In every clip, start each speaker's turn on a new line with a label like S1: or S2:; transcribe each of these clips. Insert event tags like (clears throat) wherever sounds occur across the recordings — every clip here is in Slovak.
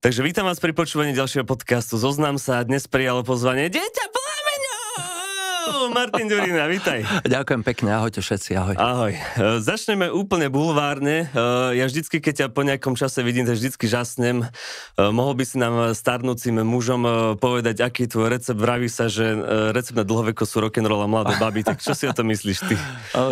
S1: Takže vítam vás pri počúvaní ďalšieho podcastu Zoznam sa a dnes prijalo pozvanie Dieťa Bl- Martin Ďurina, vítaj. Ďakujem pekne, ahojte všetci, ahoj. Ahoj. E, začneme úplne bulvárne. E, ja vždycky, keď ťa po nejakom čase vidím, tak vždycky žasnem. E, mohol by si nám starnúcim mužom povedať, aký je tvoj recept. Vraví sa, že recept na dlhoveko sú rock'n'roll a mladé baby. Tak čo si o to myslíš ty?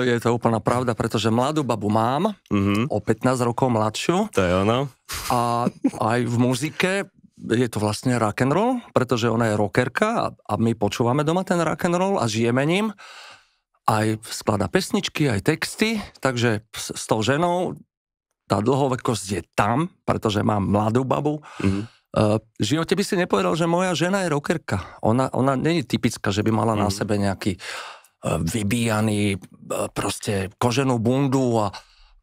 S1: je to úplná pravda, pretože mladú babu mám, mm-hmm. o 15 rokov
S2: mladšiu. To je ono. A aj v muzike je to vlastne rock and roll, pretože ona je rockerka a, a my počúvame doma ten rock and roll a žijeme ním. Aj sklada pesničky, aj texty, takže s, s tou ženou tá dlhovekosť je tam, pretože mám mladú babu. Mm-hmm. Uh, živote by si nepovedal, že moja žena je rockerka. Ona, ona není typická, že by mala mm-hmm. na mhm. sebe nejaký uh, vybíjaný uh, proste koženú bundu a,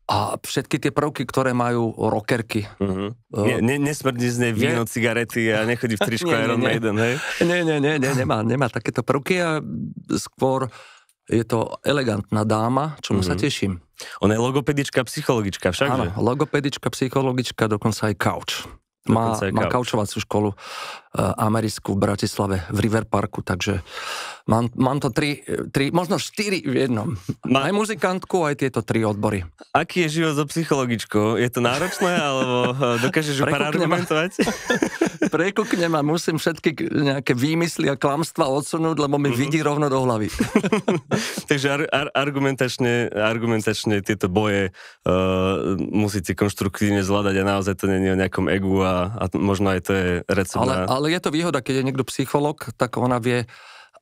S2: a všetky tie prvky, ktoré majú rockerky. Uh-huh. Mhm. Uh, eh, ne, nesmrdí z nej víno, nie,
S1: cigarety a nechodí v (laughs) tričku nie, Iron nie, Maiden, hej?
S2: Nie, nie, nie, nie nemá, nemá takéto prvky a skôr je to elegantná dáma, čomu uh-huh. sa mhm. teším. Ona je logopedička, psychologička však, Áno, že? logopedička, psychologička, dokonca aj couch. Má, má kaučovaciu školu uh, americkú v Bratislave, v River Parku, takže Mám, mám to tri, tri, možno štyri v jednom.
S1: Má... Aj muzikantku, aj tieto tri odbory. Aký je život so psychologičkou? Je to náročné, alebo eh, dokážeš ju parargumentovať? (laughs) (laughs) Prekuknem a musím
S2: všetky nejaké výmysly a klamstva odsunúť, lebo mi uh-huh. vidí rovno do hlavy.
S1: (laughs) Takže ar- ar- argumentačne, argumentačne tieto boje uh, eh, musíte konštruktívne zvládať a naozaj to nie je o nejakom egu a, a možno aj to je recept. Ale, ale
S2: je to výhoda, keď je niekto psycholog, tak ona vie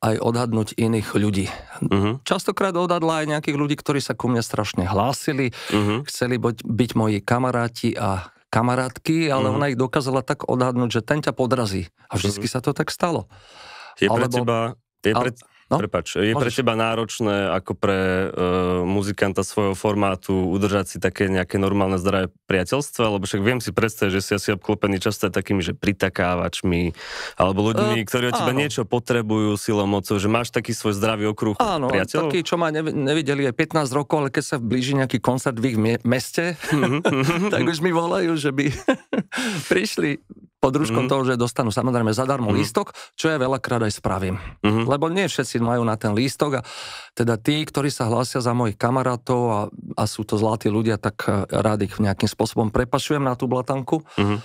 S2: aj odhadnúť iných ľudí. Uh-huh. Častokrát odhadla aj nejakých ľudí, ktorí sa ku mne strašne hlásili, uh-huh. chceli byť, byť moji kamaráti a kamarátky, ale uh-huh. ona ich dokázala tak odhadnúť, že ten ťa podrazí. A vždycky uh-huh. sa to tak stalo.
S1: Je Alebo, pre teba... Je pre, No? Prepač, je môžeš. pre teba náročné ako pre e, muzikanta svojho formátu udržať si také nejaké normálne zdravé priateľstva? Lebo však viem si predstaviť, že si asi obklopený často takými, že pritakávačmi alebo ľuďmi, e, ktorí od teba áno. niečo potrebujú silou mocou, že máš taký svoj zdravý okruh áno, priateľov? taký,
S2: čo ma nevideli aj 15 rokov, ale keď sa blíži nejaký koncert v ich meste, mm-hmm. (laughs) tak už mi volajú, že by (laughs) prišli pod rúškom mm. toho, že dostanú samozrejme zadarmo mm. lístok, čo ja veľakrát aj spravím. Mm. Lebo nie všetci majú na ten lístok a teda tí, ktorí sa hlásia za mojich kamarátov a, a sú to zlatí ľudia, tak e, rád ich nejakým spôsobom prepašujem na tú blatanku. Mm.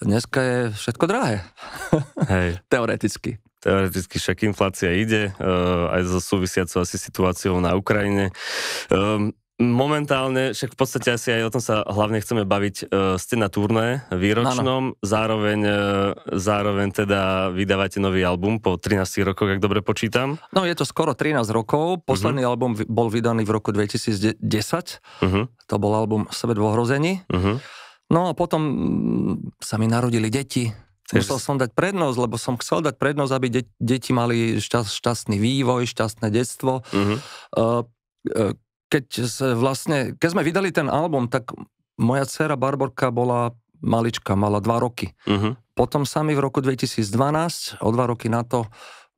S2: Dneska je všetko drahé.
S1: Hej. (laughs) Teoreticky. Teoreticky však inflácia ide, e, aj so súvisiacou asi situáciou na Ukrajine. Um, Momentálne, však v podstate asi aj o tom sa hlavne chceme baviť, uh, ste na turné výročnom, ano. zároveň, uh, zároveň teda vydávate nový album po 13 rokoch, ak dobre počítam. No je to skoro 13 rokov, posledný
S2: uh-huh. album bol vydaný v roku 2010, uh-huh. Mhm. to bol album Svet v ohrození. Uh-huh. No a potom mm, sa mi narodili deti, Tež... Musel som dať prednosť, lebo som chcel dať prednosť, aby de- deti mali šťast, šťastný vývoj, šťastné detstvo. Uh-huh. Uh, uh, keď, vlastne, keď sme vydali ten album, tak moja dcera Barborka bola malička, mala dva roky. Uh-huh. Potom sa mi v roku 2012, o dva roky na to,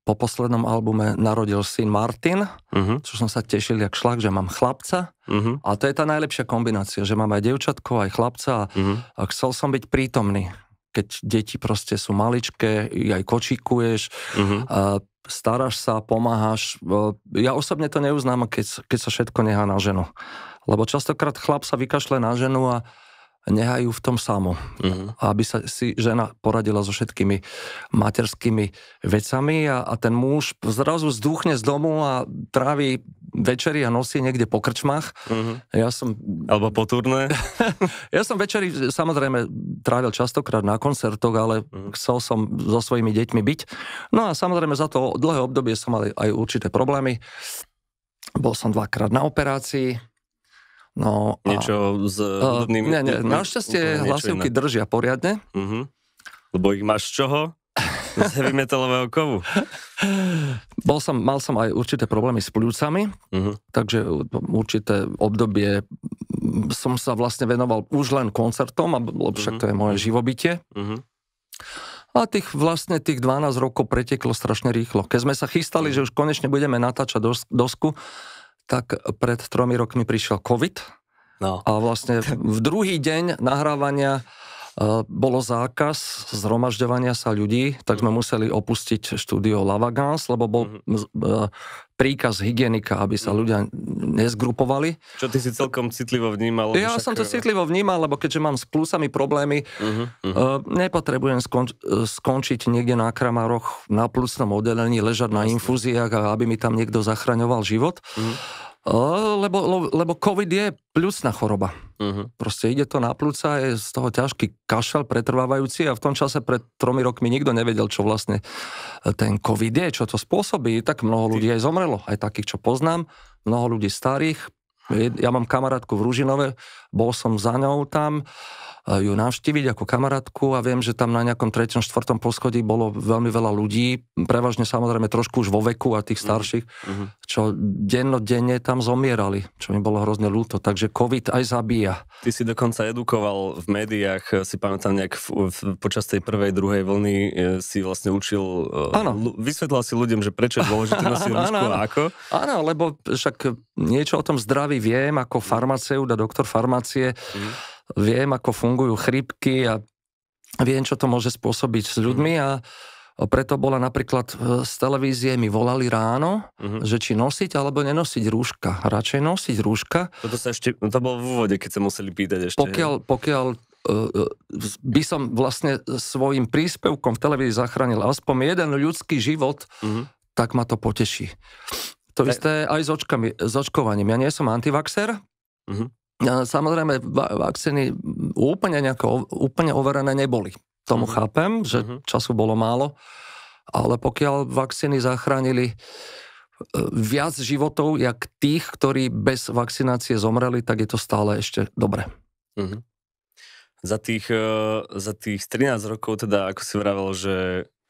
S2: po poslednom albume narodil syn Martin, uh-huh. čo som sa tešil jak šlak, že mám chlapca. Uh-huh. A to je tá najlepšia kombinácia, že mám aj devčatko, aj chlapca a, uh-huh. a chcel som byť prítomný keď deti proste sú maličké, aj kočíkuješ, uh-huh. a staráš sa, pomáhaš. Ja osobne to neuznám, keď, keď sa všetko nehá na ženu. Lebo častokrát chlap sa vykašle na ženu a nehajú v tom samo. Mm-hmm. Aby sa si žena poradila so všetkými materskými vecami a, a ten muž zrazu zdúchne z domu a trávi večery a nosí niekde po krčmách. Mm-hmm. Ja som... Alebo po turné. (laughs) ja som večery samozrejme trávil častokrát na koncertoch, ale mm-hmm. chcel som so svojimi deťmi byť. No a samozrejme za to dlhé obdobie som mal aj určité problémy. Bol som dvakrát na operácii, No, Niečo
S1: a, s e, hudobným... Ne, ne, našťastie hlasivky iné. držia poriadne. Uh-huh. Lebo ich máš z čoho? Z heavy metalového kovu.
S2: (laughs) Bol som, mal som aj určité problémy s pľúcami, uh-huh. takže určité obdobie mm, som sa vlastne venoval už len koncertom, lebo však mhm. to je moje živobytie. Uh-huh. A tých vlastne tých 12 rokov preteklo strašne rýchlo. Keď sme sa chystali, že už konečne budeme natáčať dos- dosku, tak pred tromi rokmi prišiel COVID. No. A vlastne v druhý deň nahrávania E, bolo zákaz zhromažďovania sa ľudí, tak sme museli opustiť štúdio Lavagans, lebo bol mhm. e, príkaz hygienika, aby sa mhm. ľudia nezgrupovali.
S1: Čo ty si celkom citlivo vnímal? Ja však... som to e,
S2: citlivo vnímal, lebo keďže mám s plusami problémy, uh-huh, uh-huh. nepotrebujem skonč- skončiť niekde na kramároch na plusnom oddelení, ležať na infúziách aby mi tam niekto zachraňoval život. Uh-huh. Lebo, lebo COVID je plusná choroba. Uh-huh. Proste ide to na plúca, je z toho ťažký kašel pretrvávajúci a v tom čase pred tromi rokmi nikto nevedel, čo vlastne e, ten COVID je, čo to spôsobí. Tak mnoho ľudí aj zomrelo, aj takých, čo poznám, mnoho ľudí starých. Ja mám kamarátku v Ružinove, bol som za ňou tam ju navštíviť ako kamarátku a viem, že tam na nejakom 3. 4. poschodí bolo veľmi veľa ľudí, prevažne samozrejme trošku už vo veku a tých mhm, starších, mm-hmm. čo dennodenne tam zomierali, čo mi bolo hrozne ľúto. Takže COVID aj zabíja.
S1: Ty si dokonca edukoval v médiách, si pamätám nejak v, v, počas tej prvej, druhej vlny e, si vlastne učil, e, Áno. vysvetlal si ľuďom, že prečo je dôležité nosiť rúšku a ako? Áno, lebo
S2: však niečo o tom zdraví viem, ako farmaceut a doktor farmácie.
S3: Mm-hmm
S2: viem, ako fungujú chrípky a viem, čo to môže spôsobiť s ľuďmi a preto bola napríklad e, z televízie mi volali ráno, uh-huh. že či nosiť alebo nenosiť
S1: rúška. Radšej nosiť rúška. Toto sa ešte, no to bolo v úvode, keď sa museli pýtať ešte. Pokiaľ, pokiaľ
S2: e, e, by som vlastne svojim príspevkom v televízii zachránil aspoň jeden ľudský život, uh-huh. tak ma to poteší. To isté aj s, očkami, s očkovaním. Ja nie som antivaxer, uh-huh. Samozrejme, vakcíny úplne, nejako, úplne overené neboli. Tomu mm chápem, že mm-hmm. času bolo málo, ale pokiaľ vakcíny zachránili e, viac životov, jak tých, ktorí bez vakcinácie zomreli, tak je to stále ešte dobré.
S1: Mm-hmm. Za, tých, e, za tých 13 rokov, teda ako si vravel, že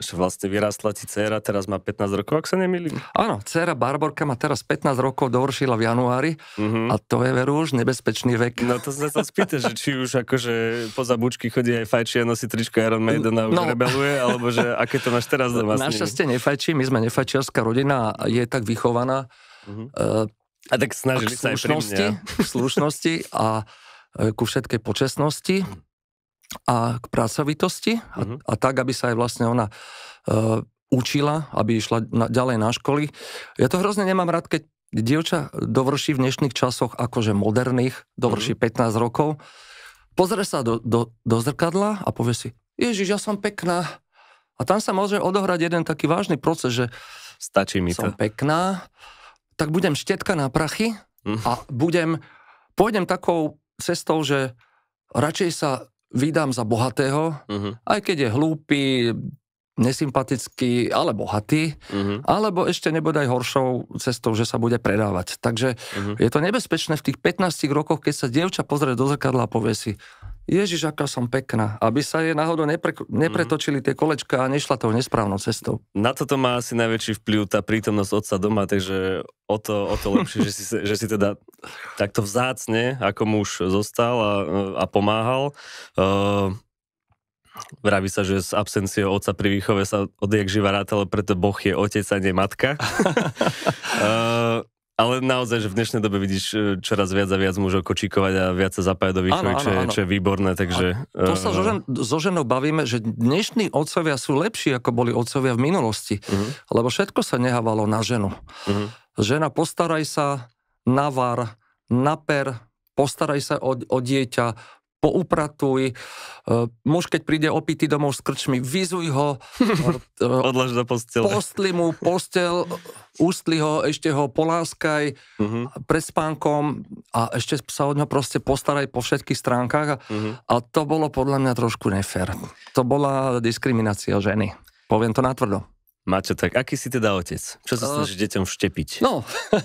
S1: že vlastne vyrástla ti dcera, teraz má 15 rokov, ak sa nemýlim. Áno, dcera Barborka má teraz 15 rokov, dovršila v januári mm-hmm. a to je veru už nebezpečný vek. No to sa sa spýta, že či už akože poza bučky chodí aj fajči a nosí tričko Iron Maiden a už no. rebeluje, alebo že aké to máš teraz doma Našťastie
S2: nefajčí, my sme nefajčiarská rodina, je tak vychovaná. Mm-hmm. Uh, a tak snažili sa aj pri mňa. slušnosti a eh, ku všetkej počestnosti. Mhm a k pracovitosti a, mhm. a tak, aby sa aj vlastne ona e, učila, aby išla na, ďalej na školy. Ja to hrozne nemám rád, keď dievča dovrší v dnešných časoch akože moderných, dovrší 15 mhm. rokov, pozrie sa do, do, do zrkadla a povie si, Ježiš, ja som pekná. A tam sa môže odohrať jeden taký vážny proces, že stačí mi som to. pekná, tak budem štetka na prachy mhm. a budem, pôjdem takou cestou, že radšej sa vydám za bohatého, uh-huh. aj keď je hlúpy, nesympatický, ale bohatý, uh-huh. alebo ešte nebude aj horšou cestou, že sa bude predávať. Takže uh-huh. je to nebezpečné v tých 15 rokoch, keď sa dievča pozrie do zrkadla a povie si, Ježiš, aká som pekná, aby sa jej náhodou nepre, nepretočili tie kolečka a nešla tou nesprávnou cestou.
S1: Na toto má asi najväčší vplyv tá prítomnosť otca doma, takže o to, o to lepšie, že, si, že si teda takto vzácne ako muž zostal a, a pomáhal. Uh, Vraví sa, že z absencie otca pri výchove sa odjak živa rátalo, preto Boh je otec a nie matka. uh, (laughs) Ale naozaj, že v dnešnej dobe vidíš e, čoraz viac a viac mužov kočíkovať a viac sa zapájať do výchovy, čo, je, čo je výborné. Takže, a to e, sa so, žen,
S2: so ženou bavíme, že dnešní otcovia sú lepší, ako boli otcovia v minulosti. Uh-huh. Lebo všetko sa nehávalo na ženu. Uh-huh. Žena, postaraj sa, navar, naper, postaraj sa o, o dieťa, poupratuj. E, muž, keď príde opitý domov s krčmi, vyzuj ho. (laughs) E, Odlaž do postele. Postli mu postel, ústli ho, ešte ho poláskaj uh-huh. pred spánkom a ešte sa od ňa proste postaraj po všetkých stránkach. Uh-huh. A to bolo podľa mňa trošku nefér. To bola diskriminácia ženy. Poviem to natvrdo. Maťo, tak aký si teda otec? Čo sa no. snažíš uh, deťom vštepiť? No,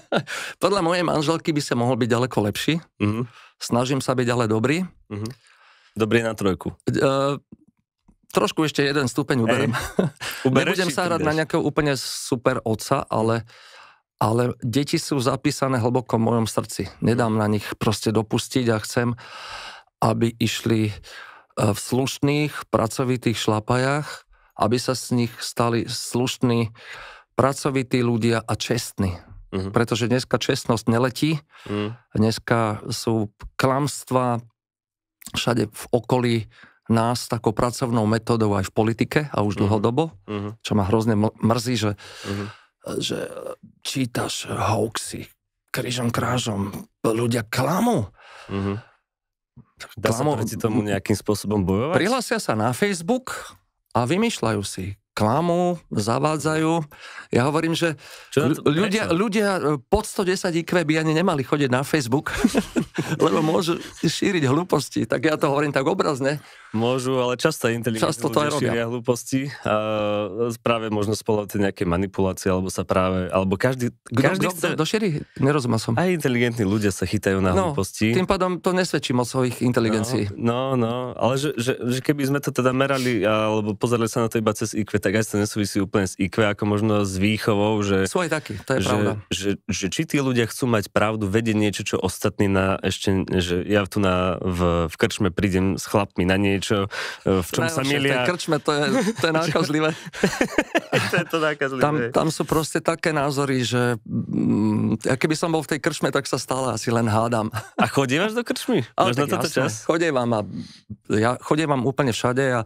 S2: (laughs) podľa mojej manželky by sa mohol byť ďaleko lepší. Uh-huh. Snažím sa byť ale dobrý. Uh-huh. Dobrý na trojku. Uh, trošku ešte jeden stupeň uberiem. Hey, (laughs) Nebudem sa hrať na nejakého úplne super otca, ale, ale deti sú zapísané hlboko v mojom srdci. Nedám mhm. na nich proste dopustiť a chcem, aby išli e, v slušných, pracovitých šlapajách, aby sa z nich stali slušní, pracovití ľudia a čestní. Mm-hmm. Pretože dneska čestnosť neletí, mm. hmm dneska sú klamstva všade v okolí nás takou pracovnou metodou aj v politike a už mhm. dlhodobo,
S3: mm-hmm. čo ma hrozne
S2: mrzí, že, mm-hmm. že čítaš hoaxy križom krážom, ľudia klamú.
S1: Mm-hmm. Dá klamú, sa proti tomu nejakým spôsobom bojovať?
S2: Prihlásia sa na Facebook, a vymýšľajú si, klamú, zavádzajú. Ja hovorím, že ľudia, ľudia e, pod 110 IQ by ani nemali chodiť na
S1: Facebook, (laughs) lebo môžu šíriť hlúposti. Tak ja to hovorím tak obrazne. Môžu, ale často inteligentní často to aj robia. hlúposti. A e, práve možno spolu nejaké manipulácie, alebo sa práve, alebo každý... Kdo, každý kdo, chce... Do, do šíri, nerozumel som. Aj inteligentní ľudia sa chytajú na no, hlúposti. tým pádom to nesvedčím o svojich inteligencií. No, no, no ale že, že, že, keby sme to teda merali, alebo pozerali sa na to iba cez IQ, tak aj to nesúvisí úplne s IQ, ako možno s výchovou, že... Svoj taký, to je že, pravda. Že, že, že či tí ľudia chcú mať pravdu, vedieť niečo, čo ostatní na ešte, že ja tu na, v, v krčme prídem s chlapmi na niečo, čo, e, v čom Najlepšie, sa milia... V krčme, to je, to je (laughs) nákazlivé. (laughs) to je to nákazlivé. Tam,
S2: tam sú proste také názory, že mm, ja keby som bol v tej krčme, tak sa stále asi len hádam. A chodívaš do krčmy? Ale Máš na toto jasné, čas? Chodievam a ja chodievam úplne všade a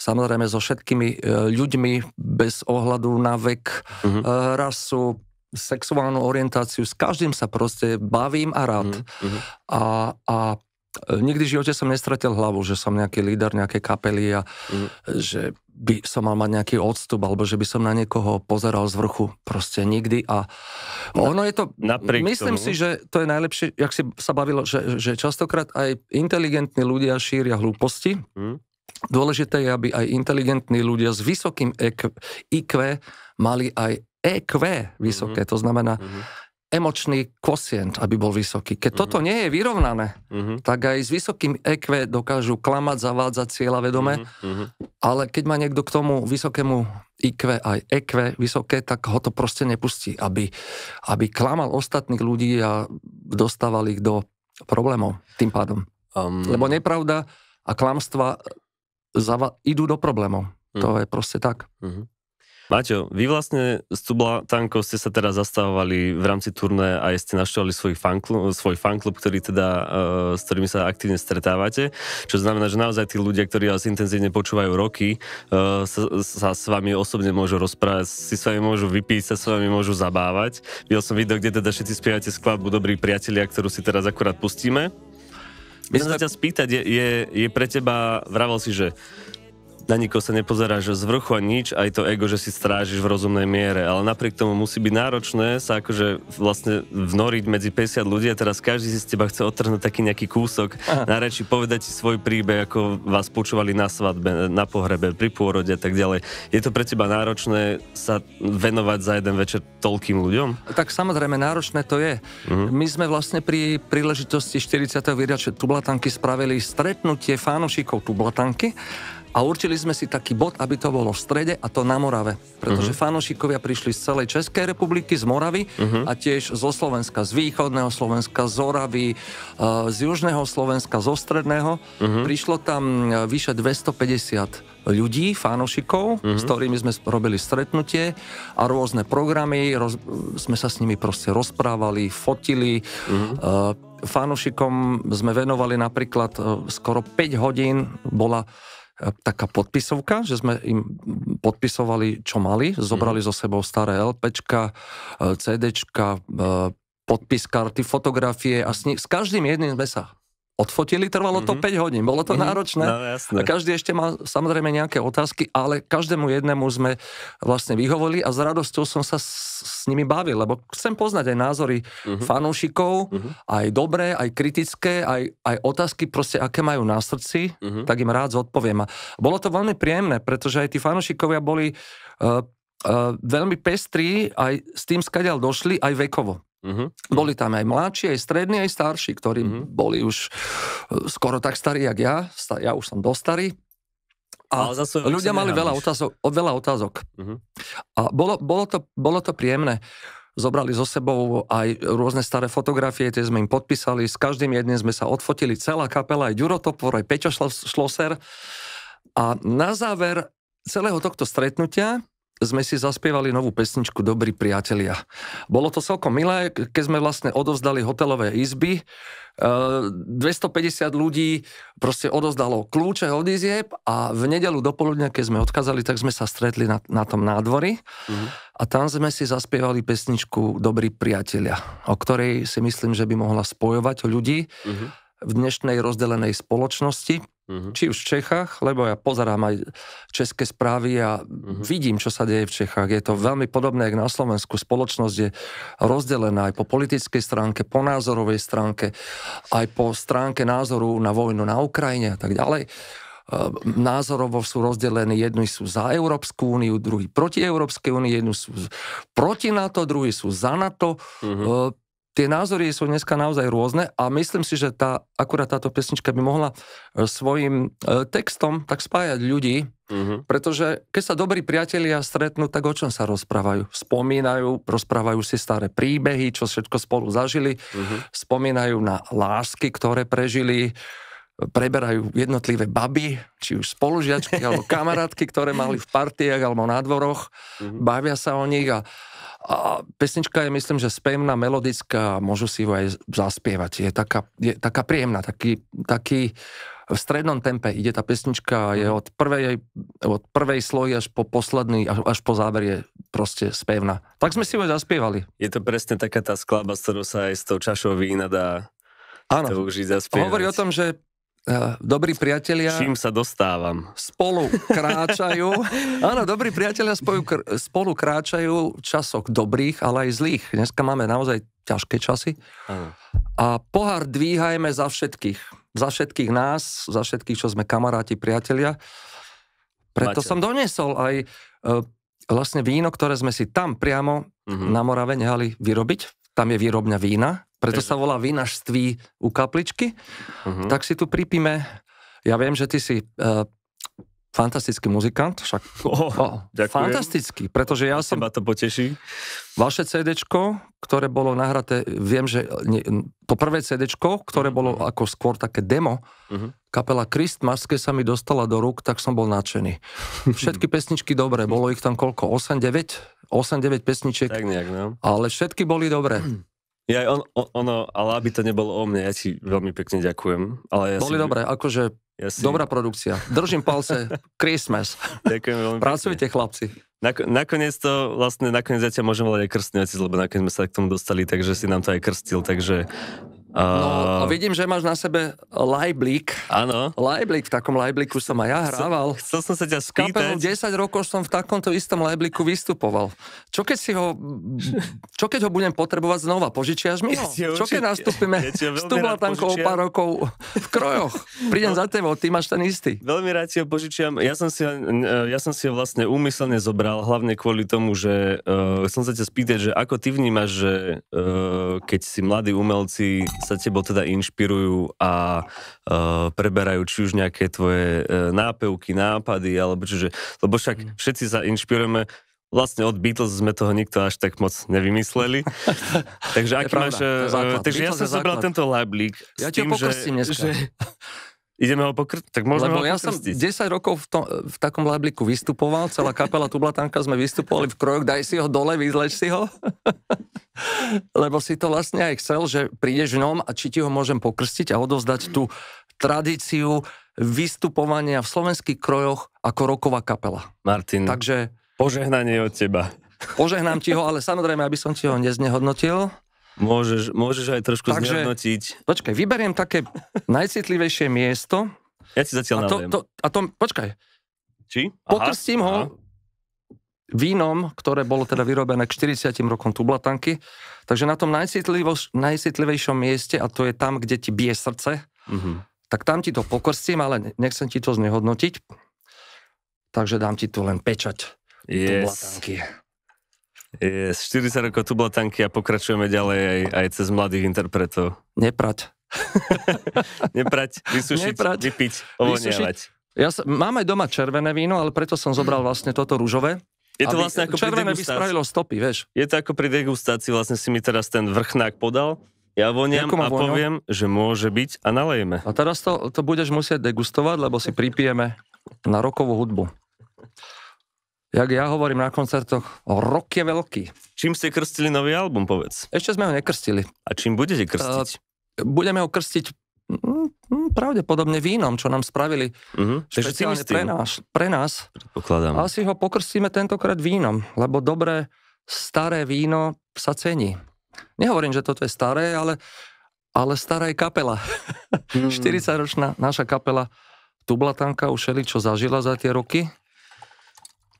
S2: samozrejme so všetkými e, ľuďmi bez ohľadu na vek, uh-huh. rasu, sexuálnu orientáciu. S každým sa proste bavím a rád. Uh-huh. A, a E, nikdy v živote som nestratil hlavu, že som nejaký líder nejaké kapely a mm. že by som mal mať nejaký odstup, alebo že by som na niekoho pozeral z vrchu. Proste nikdy. A ono je to... Napriek myslím tomu. si, že to je najlepšie, jak si sa bavilo, že, že častokrát aj inteligentní ľudia šíria hlúposti. Mm. Dôležité je, aby aj inteligentní ľudia s vysokým EQ, IQ mali aj EQ mhm. vysoké. Mm-hmm. To znamená, mm-hmm emočný kosient, aby bol vysoký. Keď mm-hmm. toto nie je vyrovnané, mm-hmm. tak aj s vysokým EQ dokážu klamať, zavádzať cieľa vedome,
S3: mm-hmm.
S2: ale keď má niekto k tomu vysokému IQ aj EQ vysoké, tak ho to proste nepustí, aby, aby klamal ostatných ľudí a dostával ich do problémov tým pádom. Um... Lebo nepravda a klamstva zava- idú do problémov. Mm. To mhm. je proste tak. Mm-hmm.
S1: Maťo, vy vlastne s Cublatankou ste sa teraz zastavovali v rámci turné a ste našťovali svoj fanklub, svoj fanklub ktorý teda, e, s ktorými sa aktívne stretávate, čo znamená, že naozaj tí ľudia, ktorí vás intenzívne počúvajú roky, e, sa, sa s vami osobne môžu rozprávať, si s vami môžu vypísať, s vami môžu zabávať. Videl som video, kde teda všetci spievate skladbu Dobrí priatelia, ktorú si teraz akurát pustíme. Myslím sa ťa spýtať, je, je, je pre teba, vravel si, že na nikoho sa nepozeráš z vrchu a nič, aj to ego, že si strážiš v rozumnej miere, ale napriek tomu musí byť náročné sa akože vlastne vnoriť medzi 50 ľudí a teraz každý si z teba chce odtrhnúť taký nejaký kúsok Aha. na reči, povedať si svoj príbeh, ako vás počúvali na svadbe, na pohrebe, pri pôrode a tak ďalej. Je to pre teba náročné sa venovať za jeden večer toľkým ľuďom? Tak samozrejme náročné to je.
S2: Mhm. My sme vlastne pri príležitosti 40. výročia Tublatanky spravili stretnutie fanúšikov Tublatanky a určili sme si taký bod, aby to bolo v strede a to na Morave. Pretože uh-huh. fanúšikovia prišli z celej Českej republiky, z Moravy uh-huh. a tiež zo Slovenska, z východného Slovenska, z Oravy, e, z južného Slovenska, zo stredného. Uh-huh. Prišlo tam e, vyše 250 ľudí, fanúšikov, uh-huh. s ktorými sme robili stretnutie a rôzne programy, roz, sme sa s nimi proste rozprávali, fotili. Uh-huh. Fanúšikom sme venovali napríklad skoro 5 hodín, bola E, taká podpisovka, že sme im podpisovali, čo mali. Zobrali mm. so sebou staré LPčka, e, CDčka, e, podpis karty, fotografie a s, ni- s každým jedným sme sa odfotili, trvalo mm-hmm. to 5 mhm. hodín, bolo to mm-hmm. náročné. No, a každý ešte mal samozrejme nejaké otázky, ale každému jednému sme vlastne vyhovorili a s radosťou som sa s, s nimi bavil, lebo chcem poznať aj názory mm-hmm. fanúšikov, mm-hmm. aj dobré, aj kritické, aj, aj otázky proste, aké majú na srdci, mm-hmm. tak im rád zodpoviem. A bolo to veľmi príjemné, pretože aj tí fanúšikovia boli uh, uh, veľmi pestrí, aj s tým, skadial došli, aj vekovo. Uh-huh. Boli tam aj mladší, aj strední, aj starší, ktorí uh-huh. boli už e, skoro tak starí, jak ja. Ja už som dostarý. A ľudia mali veľa otázok. Veľa otázok. Uh-huh. A bolo, bolo, to, bolo to príjemné. Zobrali so sebou aj rôzne staré fotografie, tie sme im podpísali. S každým jedným sme sa odfotili celá kapela, aj Ďuro Topor, aj Peťo Šloser. A na záver celého tohto stretnutia sme si zaspievali novú pesničku Dobrí priatelia. Bolo to celkom milé, keď sme vlastne odovzdali hotelové izby. 250 e, ľudí proste odozdalo kľúče od izieb a v nedelu dopoludne, keď sme odkázali, tak sme sa stretli na, na tom nádvori mm-hmm. a tam sme si zaspievali pesničku Dobrí priatelia, o ktorej si myslím, že by mohla spojovať ľudí. Mm-hmm v dnešnej rozdelenej spoločnosti, uh-huh. či už v Čechách, lebo ja pozerám aj české správy a uh-huh. vidím, čo sa deje v Čechách. Je to veľmi podobné, ako na Slovensku. Spoločnosť je rozdelená aj po politickej stránke, po názorovej stránke, aj po stránke názoru na vojnu na Ukrajine a tak ďalej e, názorovo sú rozdelení, jedni sú za Európsku úniu, druhí proti Európskej únii, jedni sú proti NATO, druhí sú za NATO. Uh-huh tie názory sú dneska naozaj rôzne a myslím si, že tá, akurát táto pesnička by mohla e, svojim e, textom tak spájať ľudí, mm-hmm. pretože keď sa dobrí priatelia stretnú, tak o čom sa rozprávajú? Spomínajú, rozprávajú si staré príbehy, čo všetko spolu zažili, mm-hmm. spomínajú na lásky, ktoré prežili, preberajú jednotlivé baby, či už spolužiačky alebo (laughs) kamarátky, ktoré mali v partiách alebo na dvoroch, mm-hmm. bavia sa o nich a a pesnička je, myslím, že spevná, melodická, môžu si ju aj zaspievať. Je taká, je taká príjemná, taký, taký v strednom tempe ide tá pesnička, je mhm. od prvej, od prvej slohy až po posledný, až, až po záver je proste spevná.
S1: Tak sme si ju aj zaspievali. Je to presne taká tá skladba, s ktorou sa aj s tou čašou vína dá Áno. To už zaspievať. Hovorí o tom, že Eh, dobrí priatelia... Čím sa dostávam?
S2: Spolu kráčajú. (laughs) áno, dobrí priatelia spolu, spolu kráčajú časok dobrých, ale aj zlých. Dneska máme naozaj ťažké časy. Áno. A pohár dvíhajme za všetkých. Za všetkých nás, za všetkých, čo sme kamaráti, priatelia. Preto Maťa. som doniesol aj e, vlastne víno, ktoré sme si tam priamo mm-hmm. na Morave nehali vyrobiť. Tam je výrobňa vína, preto sa volá vinažství u kapličky. Uh-huh. Tak si tu pripíme. Ja viem, že ty si uh, fantastický muzikant, však... Oh, oh, ďakujem. Fantastický, pretože ja som... Teba to poteší. Vaše CD, ktoré bolo nahraté, viem, že nie, to prvé CD, ktoré mhm. bolo ako skôr také demo, uh-huh. kapela Christmas, keď sa mi dostala do rúk, tak som bol nadšený. (laughs) Všetky pesničky dobré, bolo ich tam koľko? 8-9? 8-9 pesničiek. Tak nejak, no.
S1: Ale všetky boli dobré. (clears throat) Ja, on, on, ono, ale aby to nebolo o mne, ja ti veľmi pekne ďakujem. Ale ja Boli si... dobré, akože ja si... dobrá produkcia.
S2: Držím palce,
S1: (laughs) Christmas. Ďakujem veľmi Pracujte, pekne. chlapci. Nak- nakoniec to, vlastne nakoniec ja ťa môžem volať aj krstný otec, lebo nakoniec sme sa k tomu dostali, takže si nám to aj krstil, takže No, vidím, že máš na sebe lajblík. Áno. Lajblík, v
S2: takom lajblíku som aj ja hrával. Chcel, chcel som sa ťa spýtať. Kapelu 10 rokov som v takomto istom lajblíku vystupoval. Čo keď si ho, čo keď ho budem potrebovať znova? Požičiaš mi ho? Ja čo určite, nastúpime ja s tam o pár rokov v krojoch?
S1: Prídem no. za tebou,
S2: ty máš ten istý.
S1: Veľmi rád ti ho požičiam. Ja som si, e, ja som si ho vlastne úmyselne zobral, hlavne kvôli tomu, že uh, e, som sa ťa spýtať, že ako ty vnímaš, že uh, keď si mladí umelci sa tebo teda inšpirujú a uh, preberajú či už nejaké tvoje uh, nápevky, nápady, alebo čiže, lebo však mm. všetci sa inšpirujeme vlastne od Beatles sme toho nikto až tak moc nevymysleli. (laughs) takže aký máš... E, takže Beatles ja som zobral tento lablik ja ťa pokrstím že, že, Ideme ho pokrt, tak môžeme Lebo ho ja som 10
S2: rokov v, tom, v takom lábliku vystupoval, celá kapela Tublatanka sme vystupovali v krojoch, daj si ho dole, vyzleč si ho. (laughs) Lebo si to vlastne aj chcel, že prídeš v ňom a či ti ho môžem pokrstiť a odovzdať tú tradíciu vystupovania v slovenských krojoch ako roková kapela. Martin, Takže, požehnanie od teba. Požehnám ti ho, ale samozrejme, aby som ti ho neznehodnotil. Môžeš, môžeš aj trošku Takže, znehodnotiť. Počkaj, vyberiem také najcitlivejšie miesto. Ja si zatiaľ a to, to, a to, počkaj. Či? Aha, Pokrstím aha. ho vínom, ktoré bolo teda vyrobené k 40 rokom Tublatanky. Takže na tom najcitlivejšom mieste, a to je tam, kde ti bije srdce,
S1: mm-hmm.
S2: tak tam ti to pokrstím, ale nechcem ti to znehodnotiť. Takže dám ti tu len pečať
S1: yes. Tublatanky. Yes, 40 rokov tu blatanky a pokračujeme ďalej aj, aj cez mladých interpretov.
S2: Neprať. (laughs)
S1: Neprať, vysušiť, Neprať, vypiť, ovoniavať.
S2: Ja sa, mám aj doma červené víno, ale preto som zobral vlastne toto rúžové. Je to vlastne ako červené pri degustácii.
S1: spravilo stopy, vieš. Je to ako pri degustácii, vlastne si mi teraz ten vrchnák podal. Ja voniam a poviem, že môže byť a nalejeme. A teraz to, to budeš musieť degustovať, lebo
S2: si pripijeme na rokovú hudbu. Jak ja hovorím na koncertoch, rok je veľký. Čím ste krstili nový album, povedz? Ešte sme ho nekrstili. A čím budete krstiť? Uh, budeme ho krstiť mm, mm, pravdepodobne vínom, čo nám spravili uh-huh. špeciálne pre nás. Pre nás.
S1: Predpokladám.
S2: Asi ho pokrstíme tentokrát vínom, lebo dobré staré víno sa cení. Nehovorím, že toto je staré, ale, ale stará je kapela. Mm. 40-ročná (laughs) naša kapela
S1: Tublatanka už čo zažila za tie roky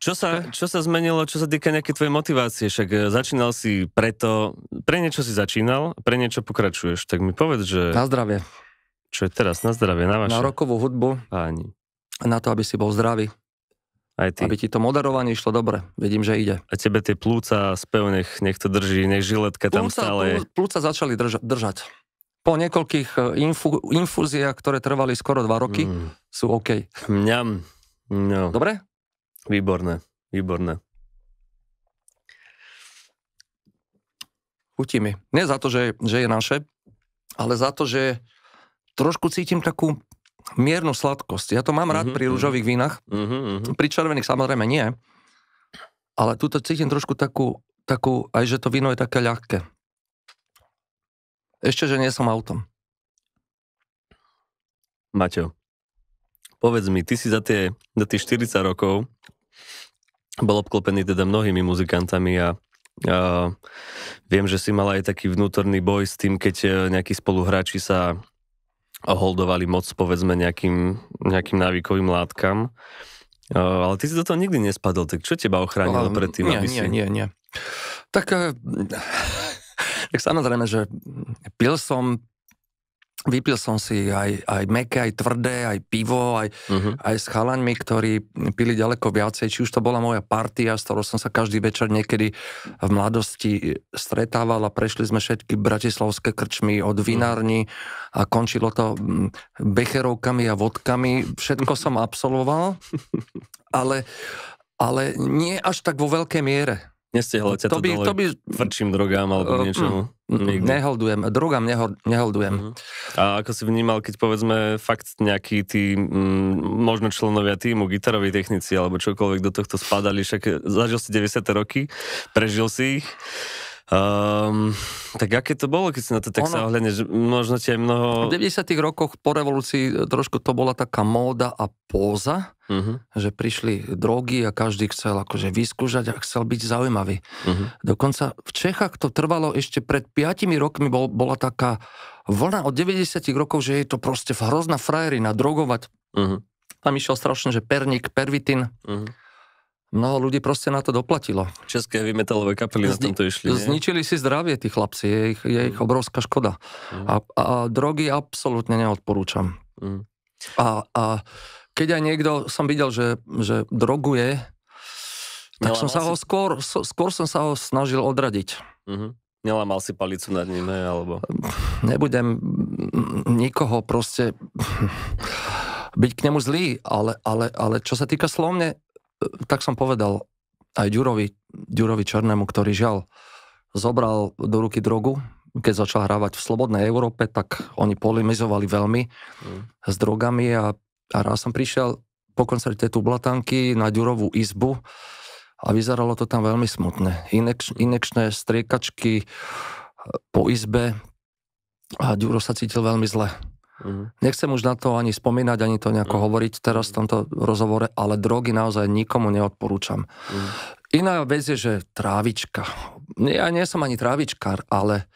S1: čo sa, čo sa zmenilo, čo sa týka nejaké tvojej motivácie? Však e, začínal si preto, pre niečo si začínal, pre niečo pokračuješ. Tak mi povedz, že... Na zdravie. Čo je teraz? Na zdravie, na vaše? Na
S2: rokovú hudbu. Páni. Na to, aby si bol zdravý. Aj ty. Aby ti to moderovanie
S1: išlo dobre. Vidím, že ide. A tebe tie plúca spev, nech, nech to drží, nech žiletka plúca, tam stále... Plúca začali drža-
S2: držať. Po niekoľkých e, infu- infúziách, ktoré trvali skoro dva roky, mm. sú OK.
S1: Mňam. No. Dobre? Výborné, výborné.
S2: Chutí mi. Nie za to, že, že je naše, ale za to, že trošku cítim takú miernu sladkosť. Ja to mám rád uh-huh, pri mhm. rúžových vínach, uh-huh, uh-huh. pri červených samozrejme nie, ale tuto cítim trošku takú, takú, aj že to víno je také ľahké. Ešte, že nie som autom.
S1: Maťo, povedz mi, ty si za tie, za tie 40 rokov bol obklopený teda mnohými muzikantami a Uh, viem, že si mal aj taký vnútorný boj s tým, keď e, nejakí spoluhráči sa holdovali moc, povedzme, nejakým, nejakým návykovým látkam. Uh, ale ty si do toho nikdy nespadol, tak čo teba ochránilo um, pred tým, nie, aby nie, si... Nie, nie,
S2: nie. Tak, uh,
S1: (laughs) tak samozrejme, že
S2: pil som Vypil som si aj, aj meké, aj tvrdé, aj pivo, aj, uh-huh. aj s chalaňmi, ktorí pili ďaleko viacej. Či už to bola moja partia, s ktorou som sa každý večer niekedy v mladosti stretával a prešli sme všetky bratislavské krčmy od mhm. vinárni a končilo to mm, becherovkami a vodkami. Všetko som absolvoval, (laughs) ale, ale nie až tak vo veľkej
S1: miere. Nestihlo ťa to, to by, to by... tvrdším drogám alebo uh, niečomu? Mm, mm neholdujem, drogám neho, neholdujem. Uh-huh. A ako si vnímal, keď povedzme fakt nejakí tí, mm, možno členovia týmu, gitaroví technici alebo čokoľvek do tohto spadali, však zažil si 90. roky, prežil si ich, Um, tak aké to bolo, keď si na to tak ono, sa že Možno tie mnoho... V 90 rokoch po revolúcii e, trošku to bola taká móda
S2: a póza, uh-huh. že prišli drogy a každý chcel akože vyskúšať a chcel byť zaujímavý. Uh-huh. Dokonca v Čechách to trvalo ešte pred 5 rokmi, bol, bola taká vlna od 90 rokov, že je to proste hrozná frajerina drogovať. Uh-huh. Tam išiel strašne, že perník, pervitin. Uh-huh mnoho ľudí proste na to doplatilo.
S1: České vymetalové kapely Zni- na tomto išli, nie? Zničili si
S2: zdravie tí chlapci, je ich, je ich mm. obrovská škoda. Mm. A, a drogy absolútne neodporúčam. Mm. A, a keď aj niekto, som videl, že, že droguje, tak Nelamal som sa si... ho skôr, skôr som sa ho snažil odradiť. Mm-hmm. Nelamal si palicu nad ním, ne? alebo... Nebudem nikoho proste byť k nemu zlý, ale, ale, ale čo sa týka slovne, tak som povedal aj Ďurovi, Ďurovi Černému, ktorý žiaľ zobral do ruky drogu, keď začal hrávať v Slobodnej Európe, tak oni polemizovali veľmi mm. s drogami a, a raz som prišiel po koncerte tu Blatanky na Ďurovú izbu a vyzeralo to tam veľmi smutné. Inek, inekčné striekačky po izbe a Ďuro sa cítil veľmi zle. Mm-hmm. Nechcem už na to ani spomínať, ani to nejako mm-hmm. hovoriť teraz v tomto rozhovore, ale drogy naozaj nikomu neodporúčam. Mm-hmm. Iná vec je, že trávička. Ja nie som ani trávičkár, ale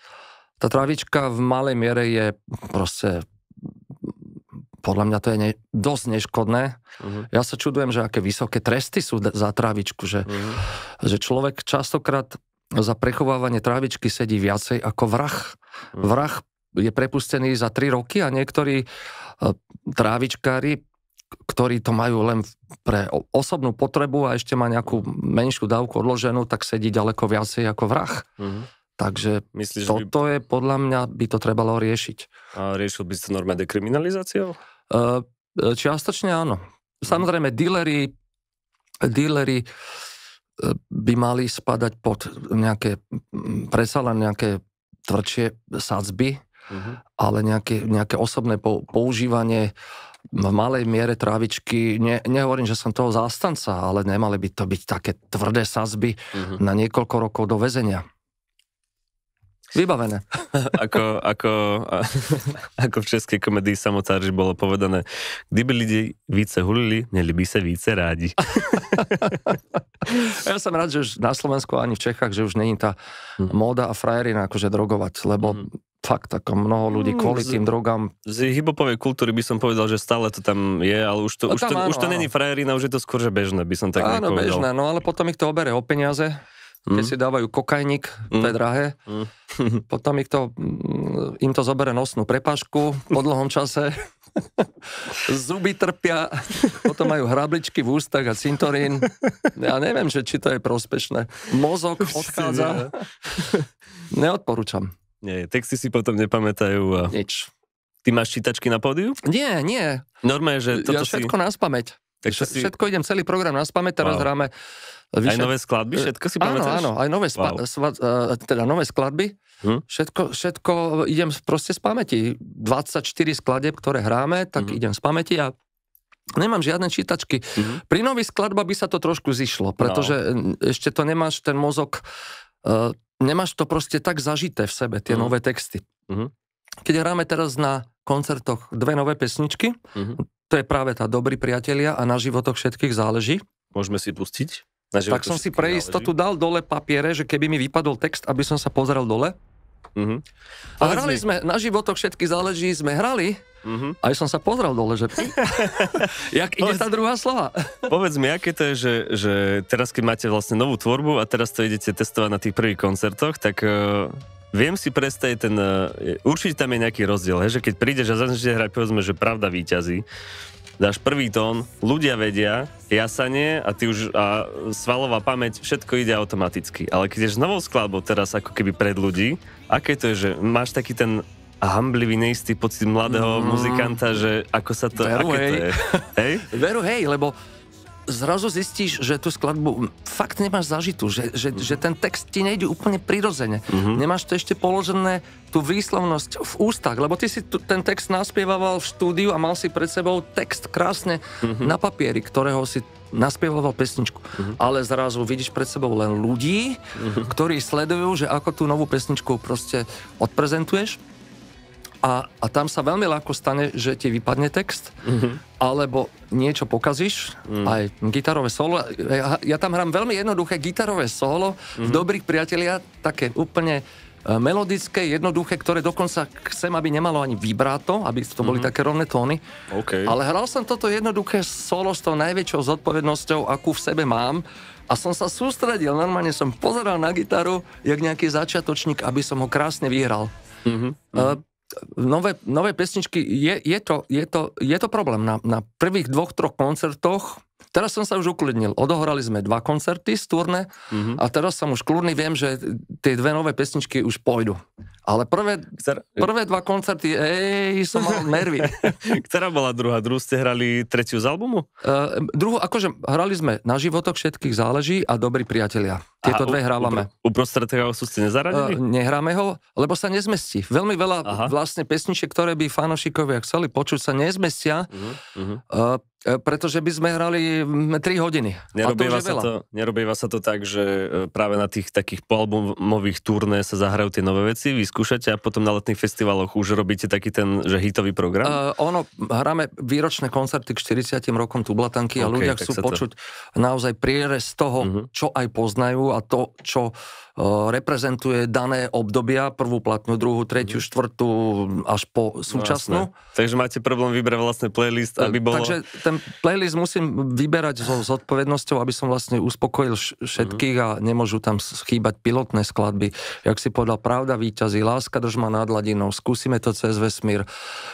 S2: tá trávička v malej miere je proste podľa mňa to je ne, dosť neškodné. Uh-huh. Ja sa čudujem, že aké vysoké tresty sú za trávičku, že, uh-huh. že človek častokrát za prechovávanie trávičky sedí viacej ako vrah. Uh-huh. Vrah je prepustený za 3 roky a niektorí e, trávičkári, ktorí to majú len pre osobnú potrebu a ešte má nejakú menšiu dávku odloženú, tak sedí ďaleko viacej ako vrah. Mm-hmm. Takže Myslíš, toto by... je, podľa mňa, by to trebalo riešiť. A riešil by ste to normálne dekriminalizáciou? E, e, čiastočne áno. Samozrejme, dílery, dílery by mali spadať pod nejaké, predsa len nejaké tvrdšie sadzby, mm-hmm. ale nejaké, nejaké osobné používanie v malej miere trávičky, ne, nehovorím, že som toho zástanca, ale nemali by to byť také tvrdé sazby mm-hmm. na niekoľko rokov do väzenia.
S1: Vybavené. (laughs) ako, ako, (laughs) ako v českej komedii Samotáři bolo povedané, kdyby lidi více hulili, měli by sa více rádi. (laughs) ja som rád, že už na
S2: Slovensku ani v Čechách, že už není tá hmm. móda a frajerina akože drogovať, lebo hmm fakt ako mnoho ľudí mm, kvôli z, tým drogám.
S1: Z hipopovej kultúry by som povedal, že stále to tam je, ale už to, no už to, áno, už to áno. není frajerina, už je to skôr, že bežné, by som tak áno, nepovedal. bežné,
S2: no ale potom ich to obere o peniaze, keď mm. si dávajú kokajník, mm. to je mm. drahé, mm. (laughs) potom ich to, mm, im to zobere nosnú prepašku po dlhom čase, (laughs) zuby trpia, potom majú hrabličky v ústach a cintorín. Ja neviem, že či to je prospešné.
S1: Mozog odchádza. Neodporúčam. Nie, texty si potom nepamätajú. A... Nič. Ty máš čítačky na pódiu?
S2: Nie, nie.
S1: Normálne, že toto ja všetko si...
S2: na spameť. Tak si... Všetko idem, celý program na spameť, teraz wow. hráme... Vyše... Aj nové skladby, e, všetko si pamätáš? Áno, áno, aj nové, spa... wow. sva... E, teda nové skladby, hm? všetko, všetko idem proste z pamäti. 24 skladeb, ktoré hráme, tak mm-hmm. idem z pamäti a Nemám žiadne čítačky. Mm-hmm. Pri nových skladba by sa to trošku zišlo, no. pretože no. ešte to nemáš ten mozog uh, nemáš to proste tak zažité v sebe, tie mm. nové texty. Mm. Keď hráme teraz na koncertoch dve nové pesničky, mm. to je práve tá Dobrý priatelia a na životoch všetkých záleží. Môžeme si pustiť? Na tak som si pre istotu dal dole papiere, že keby mi vypadol text, aby som sa pozrel dole. Uh-huh. A Povedzme. hrali sme, na životoch všetky záleží, sme hrali Uh-huh. A ja som sa pozrel dole, že (laughs)
S1: jak ide Povedz, tá druhá slova. povedz mi, aké to je, že, že teraz, keď máte vlastne novú tvorbu a teraz to idete testovať na tých prvých koncertoch, tak uh, viem si predstaviť ten, e, určite tam je nejaký rozdiel, he, že keď prídeš a začneš hrať, povedzme, že pravda výťazí, dáš prvý tón, ľudia vedia, jasanie a ty už a svalová pamäť, všetko ide automaticky. Ale keď ješ s novou skladbou teraz ako keby pred ľudí, aké to je, že máš taký ten hamblivý, neistý pocit mladého mm. muzikanta, že ako sa to... Veru, aké hej. to je? (laughs) hej?
S2: Veru, hej, lebo zrazu zistíš, že tú skladbu fakt nemáš zažitú, že, že, mm. že ten text ti nejde úplne prirodzene. Mm-hmm. Nemáš to ešte položené, tú výslovnosť v ústach, lebo ty si tu, ten text naspievaval v štúdiu a mal si pred sebou text krásne mm-hmm. na papieri, ktorého si naspievoval pesničku. Uh-huh. Ale zrazu vidíš pred sebou len ľudí, uh-huh. ktorí sledujú, že ako tú novú pesničku proste odprezentuješ. A, a tam sa veľmi ľahko stane, že ti vypadne text, uh-huh. alebo niečo pokazíš, uh-huh. aj gitarové solo. Ja, ja tam hrám veľmi jednoduché gitarové solo, uh-huh. v dobrých priatelia, také úplne E, melodické, jednoduché, ktoré dokonca chcem, aby nemalo ani vibráto, aby to boli mm-hmm. také rovné tóny. Okay. Ale hral som toto jednoduché solo s tou najväčšou zodpovednosťou, akú v sebe mám. A som sa sústredil, normálne som pozeral na gitaru, jak nejaký začiatočník, aby som ho krásne vyhral. Mm-hmm. Uh, nové, nové pesničky, je, je, to, je, to, je to problém. Na, na prvých dvoch, troch koncertoch Teraz som sa už uklidnil. Odohrali sme dva koncerty z turné mm-hmm. a teraz som už kľudný, viem, že tie dve nové pesničky už pôjdu. Ale prvé, Ktor... prvé dva koncerty, ej, som mal nervy. (laughs) Ktorá bola druhá? Druhú ste hrali tretiu z albumu? Uh, druhú, akože hrali sme na životok všetkých záleží a dobrí priatelia. Tieto a dve hrávame. Uprostred toho sú ste nezaradili? Uh, e, nehráme ho, lebo sa nezmestí. Veľmi veľa Aha. vlastne pesničiek, ktoré by fanošikovia chceli počuť, sa nezmestia.
S1: Uh-huh.
S2: Uh, E, pretože by sme hrali 3 hodiny. Nerobíva, sa to,
S1: sa to tak, že e, práve na tých takých poalbumových turné sa zahrajú tie nové veci, vyskúšate a potom na letných festivaloch už robíte taký ten, že hitový program?
S2: Uh, ono, hráme výročné koncerty k 40 rokom Tublatanky okay, a ľudia chcú to... počuť naozaj prierez toho, uh-huh. čo aj poznajú a to, čo uh, reprezentuje dané obdobia, prvú platňu, druhú, tretiu, mhm. štvrtú
S1: až po no, súčasnú. No, Takže máte problém vybrať vlastne playlist, e, aby bolo... Takže
S2: ten playlist musím vyberať so zodpovednosťou, aby som vlastne uspokojil všetkých mhm. a nemôžu tam chýbať pilotné skladby. Jak si povedal, pravda víťazí, láska držma nad hladinou, skúsime to cez vesmír,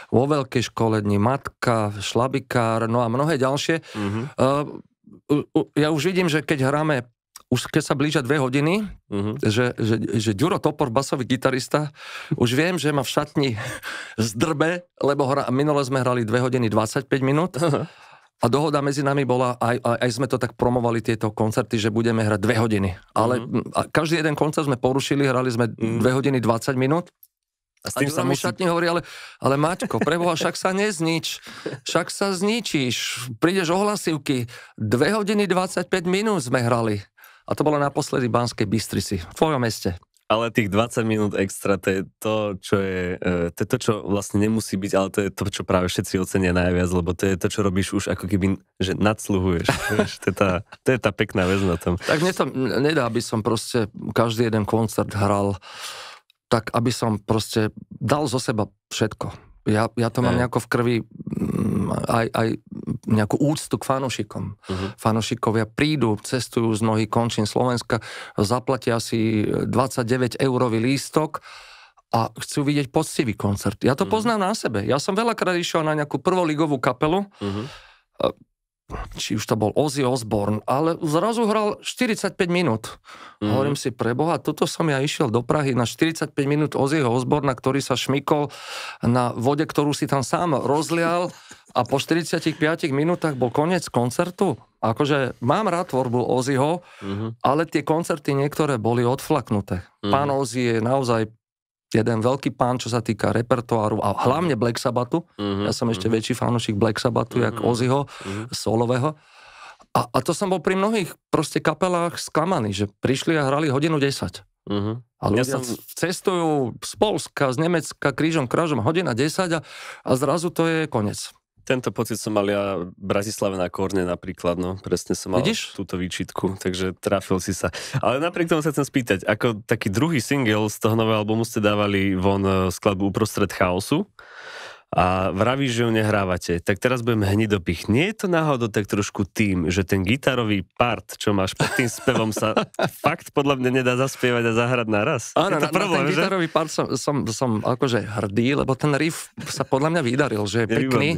S2: vo veľkej škole dní, matka, šlabikár, no a mnohé ďalšie. Mm-hmm. Uh, ja už vidím, že keď hráme už keď sa blížia dve hodiny, uh-huh. že, že, že Ďuro Topor, basový gitarista, už viem, že ma v šatni zdrbe, lebo hra, minule sme hrali 2 hodiny 25 minút uh-huh. a dohoda medzi nami bola, aj, aj, aj sme to tak promovali tieto koncerty, že budeme hrať 2 hodiny. Ale uh-huh. každý jeden koncert sme porušili, hrali sme 2 uh-huh. hodiny 20 minút. A s tým a sa musí... šatne hovorí, ale, ale Maťko, preboha, však sa neznič, však sa zničíš, prídeš ohlasivky, 2 hodiny 25 minút sme hrali. A to bolo naposledy Banskej Bystrici, v tvojom meste.
S1: Ale tých 20 minút extra, to je to, čo je, e, to je to, čo vlastne nemusí byť, ale to je to, čo práve všetci ocenia najviac, lebo to je to, čo robíš už ako keby, že nadsluhuješ. (laughs) to, je tá, to je tá pekná vec na tom. Tak
S2: mne to nedá, aby som proste každý jeden koncert hral tak, aby som proste dal zo seba všetko. Ja, ja to mám nejako v krvi aj, aj nejakú úctu k fanošikom. Uh-huh. Fanošikovia prídu, cestujú z mnohých končín Slovenska, zaplatia si 29 eurový lístok a chcú vidieť poctivý koncert. Ja to uh-huh. poznám na sebe. Ja som veľakrát išiel na nejakú prvoligovú kapelu, uh-huh. či už to bol Ozzy Osbourne, ale zrazu hral 45 minút. Uh-huh. Hovorím si, preboha, toto som ja išiel do Prahy na 45 minút Ozzyho Osborna, ktorý sa šmikol na vode, ktorú si tam sám rozlial. (laughs) a po 45 minútach bol koniec koncertu. Akože mám rád tvorbu Oziho, mm-hmm. ale tie koncerty niektoré boli odflaknuté. Mm-hmm. Pán Ozi je naozaj jeden veľký pán, čo sa týka repertoáru a hlavne Black Sabbathu. Mm-hmm. Ja som ešte mm-hmm. väčší fanúšik Black Sabbathu, mm-hmm. jak mhm. Oziho, mm-hmm. solového. A, a to som bol pri mnohých proste kapelách sklamaný, že prišli a hrali hodinu 10. Uh-huh. Mhm. A ľudia ja som... cestujú z Polska, z Nemecka, krížom,
S1: krážom, hodina 10 a, a zrazu to je koniec. Tento pocit som mal ja v Bratislave na Korne napríklad, no presne som mal Vidíš? túto výčitku, takže trafil si sa. Ale napriek tomu sa chcem spýtať, ako taký druhý single z toho nového albumu ste dávali von eh, skladbu Uprostred chaosu, a vravíš, že ju nehrávate, tak teraz budeme hnidopich. Nie je to náhodou tak trošku tým, že ten gitarový part, čo máš pod tým spevom, sa (laughs) fakt podľa mňa nedá zaspievať a zahrať naraz? Áno, na, problém, na ten že? gitarový
S2: part som, som, som akože hrdý, lebo ten riff sa podľa mňa vydaril, že je pekný,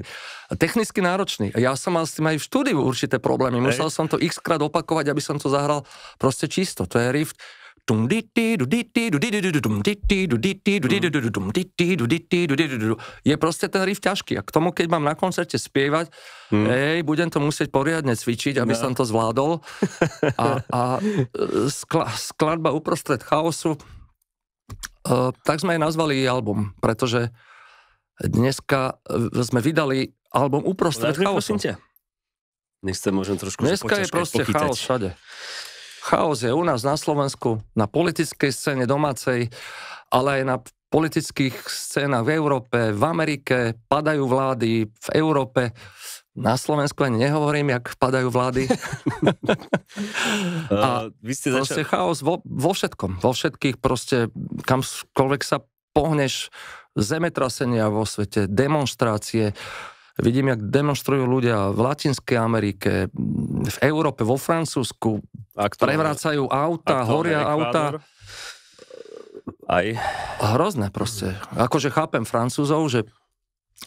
S2: technicky náročný. Ja som mal s tým aj v štúdiu určité problémy, musel som to x krát opakovať, aby som to zahral proste čisto. To je riff, je proste ten riff ťažký. A k tomu, keď mám na koncerte spievať, hmm. ej, budem to musieť poriadne cvičiť, aby no. som to zvládol. A, a e, skla, skladba uprostred chaosu, uh, tak sme aj nazvali album, pretože dneska e, sme vydali album uprostred chaosu. Nech sa môžem trošku Dneska je proste pochytať. chaos všade chaos je u nás na Slovensku, na politickej scéne domácej, ale aj na politických scénach v Európe, v Amerike, padajú vlády v Európe. Na Slovensku ani nehovorím, jak padajú vlády. (laughs) (laughs) a uh, Vy ste proste začal... chaos vo, vo všetkom. Vo všetkých proste, kamkoľvek sa pohneš, zemetrasenia vo svete, demonstrácie. Vidím, jak demonstrujú ľudia v Latinskej Amerike, v Európe, vo Francúzsku, Aktuálne. Prevrácajú auta, Aktuálne horia auta. Aj. Hrozné proste. Akože chápem Francúzov, že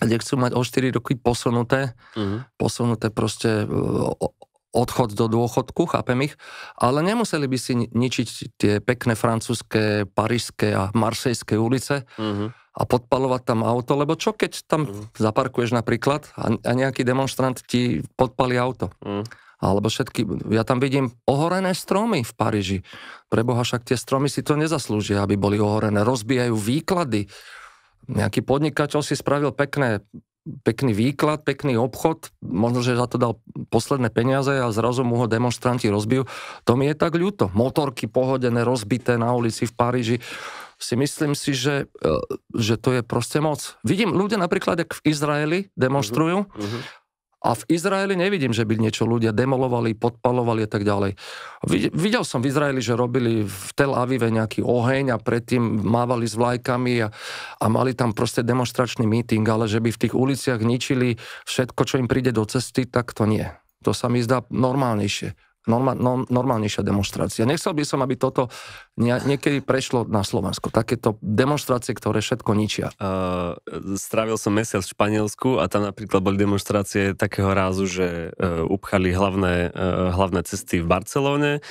S2: kde chcú mať o 4 roky posunuté, uh-huh. posunuté proste e, odchod do dôchodku, chápem ich, ale nemuseli by si ničiť tie pekné francúzske, parížske a marsejské ulice uh-huh. a podpalovať tam auto, lebo čo keď tam uh-huh. zaparkuješ napríklad a, a nejaký demonstrant ti podpali auto? Uh-huh alebo všetky, ja tam vidím ohorené stromy v Paríži. Preboha, však tie stromy si to nezaslúžia, aby boli ohorené. Rozbijajú výklady. Nejaký podnikateľ si spravil pekné, pekný výklad, pekný obchod, možno, že za to dal posledné peniaze a zrazu mu ho demonstranti rozbijú. To mi je tak ľúto. Motorky pohodené, rozbité na ulici v Paríži si myslím si, že, e, že to je proste moc. Vidím, ľudia napríklad, ak v Izraeli demonstrujú, uh-huh. A v Izraeli nevidím, že by niečo ľudia demolovali, podpalovali a tak ďalej. Videl som v Izraeli, že robili v Tel Avive nejaký oheň a predtým mávali s vlajkami a, a mali tam proste demonstračný míting, ale že by v tých uliciach ničili všetko, čo im príde do cesty, tak to nie. To sa mi zdá normálnejšie norma, no, normálnejšia demonstrácia. Nechcel by som, aby toto nie, niekedy prešlo na Slovensko. Takéto demonstrácie, ktoré všetko ničia.
S1: Uh, strávil som mesiac v Španielsku a tam napríklad boli demonstrácie takého rázu, že uh, upchali hlavné, uh, hlavné cesty v Barcelóne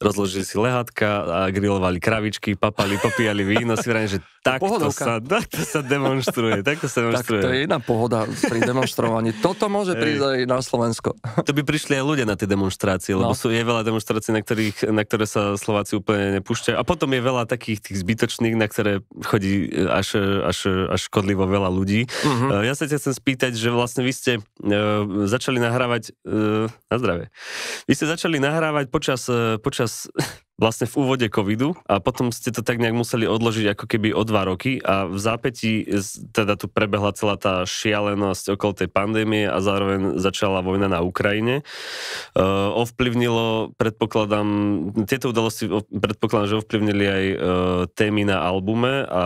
S1: rozložili si lehátka a grilovali kravičky, papali, popíjali víno, si vrajím, že takto sa, takto sa demonstruje, takto sa demonstruje. Tak to je iná pohoda pri demonstrovaní. Toto môže prísť aj na Slovensko. To by prišli aj ľudia na tie demonstrácie, lebo no. sú, je veľa demonstrácií, na, ktorých, na ktoré sa Slováci úplne nepúšťajú. A potom je veľa takých tých zbytočných, na ktoré chodí eh, až, až, až škodlivo veľa ľudí. Uh-huh. Ja sa ťa chcem spýtať, že vlastne vy ste uh, začali nahrávať, uh, na zdravie, vy ste začali nahrávať počas, uh, počas was vlastne v úvode covidu a potom ste to tak nejak museli odložiť ako keby o dva roky a v zápätí teda tu prebehla celá tá šialenosť okolo tej pandémie a zároveň začala vojna na Ukrajine. E, ovplyvnilo, predpokladám, tieto udalosti predpokladám, že ovplyvnili aj e, témy na albume a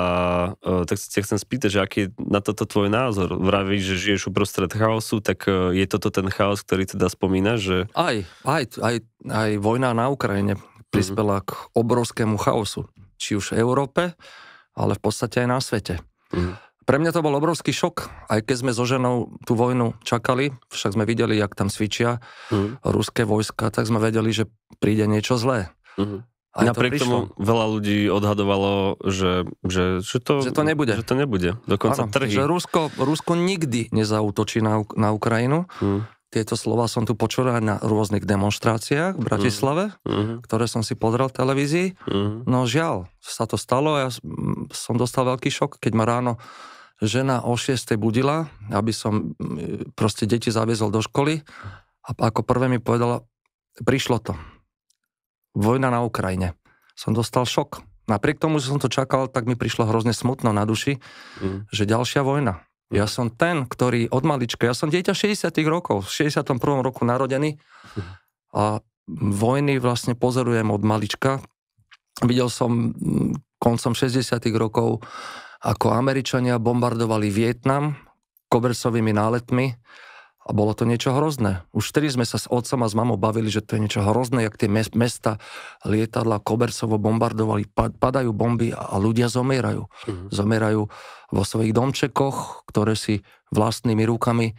S1: e, tak sa chcem spýtať, že aký je na toto tvoj názor? Vravíš, že žiješ uprostred chaosu, tak je toto ten chaos, ktorý teda spomínaš? Že...
S2: Aj, aj, aj, aj vojna na Ukrajine prispela mm-hmm. k obrovskému chaosu, či už v Európe, ale v podstate aj na svete. Mm-hmm. Pre mňa to bol obrovský šok, aj keď sme so ženou tú vojnu čakali, však sme videli, jak tam cvičia mm. ruské vojska, tak sme vedeli, že príde niečo zlé.
S1: Mm. A Napriek to prišlo. tomu veľa ľudí odhadovalo, že, že, že, to, že to nebude. Že to nebude. Dokonca ano, trhy. Že
S2: Rusko, Rusko nikdy nezautočí na, na Ukrajinu. Hmm. Tieto slova som tu počul aj na rôznych demonstráciách v mhm. Bratislave, mm-hmm. ktoré som si podral v televízii. Mm-hmm. No žiaľ, sa to stalo a ja som dostal veľký šok, keď ma ráno žena o 6. budila, aby som mm, proste deti zaviezol do školy a ako prvé mi povedala, prišlo to. Vojna na Ukrajine. Som dostal šok. Napriek tomu, že som to čakal, tak mi prišlo hrozne smutno na duši, mm. že ďalšia vojna. Ja som ten, ktorý od malička, ja som dieťa 60 rokov, v 61. roku narodený a vojny vlastne pozorujem od malička. Videl som mm, koncom 60. rokov, ako Američania bombardovali Vietnam kobercovými náletmi a bolo to niečo hrozné. Už vtedy sme sa s otcom a s mamou bavili, že to je niečo hrozné, jak tie mesta, lietadla Kobersovo bombardovali, padajú bomby a ľudia zomierajú. Mm-hmm. Zomierajú vo svojich domčekoch, ktoré si vlastnými rukami e,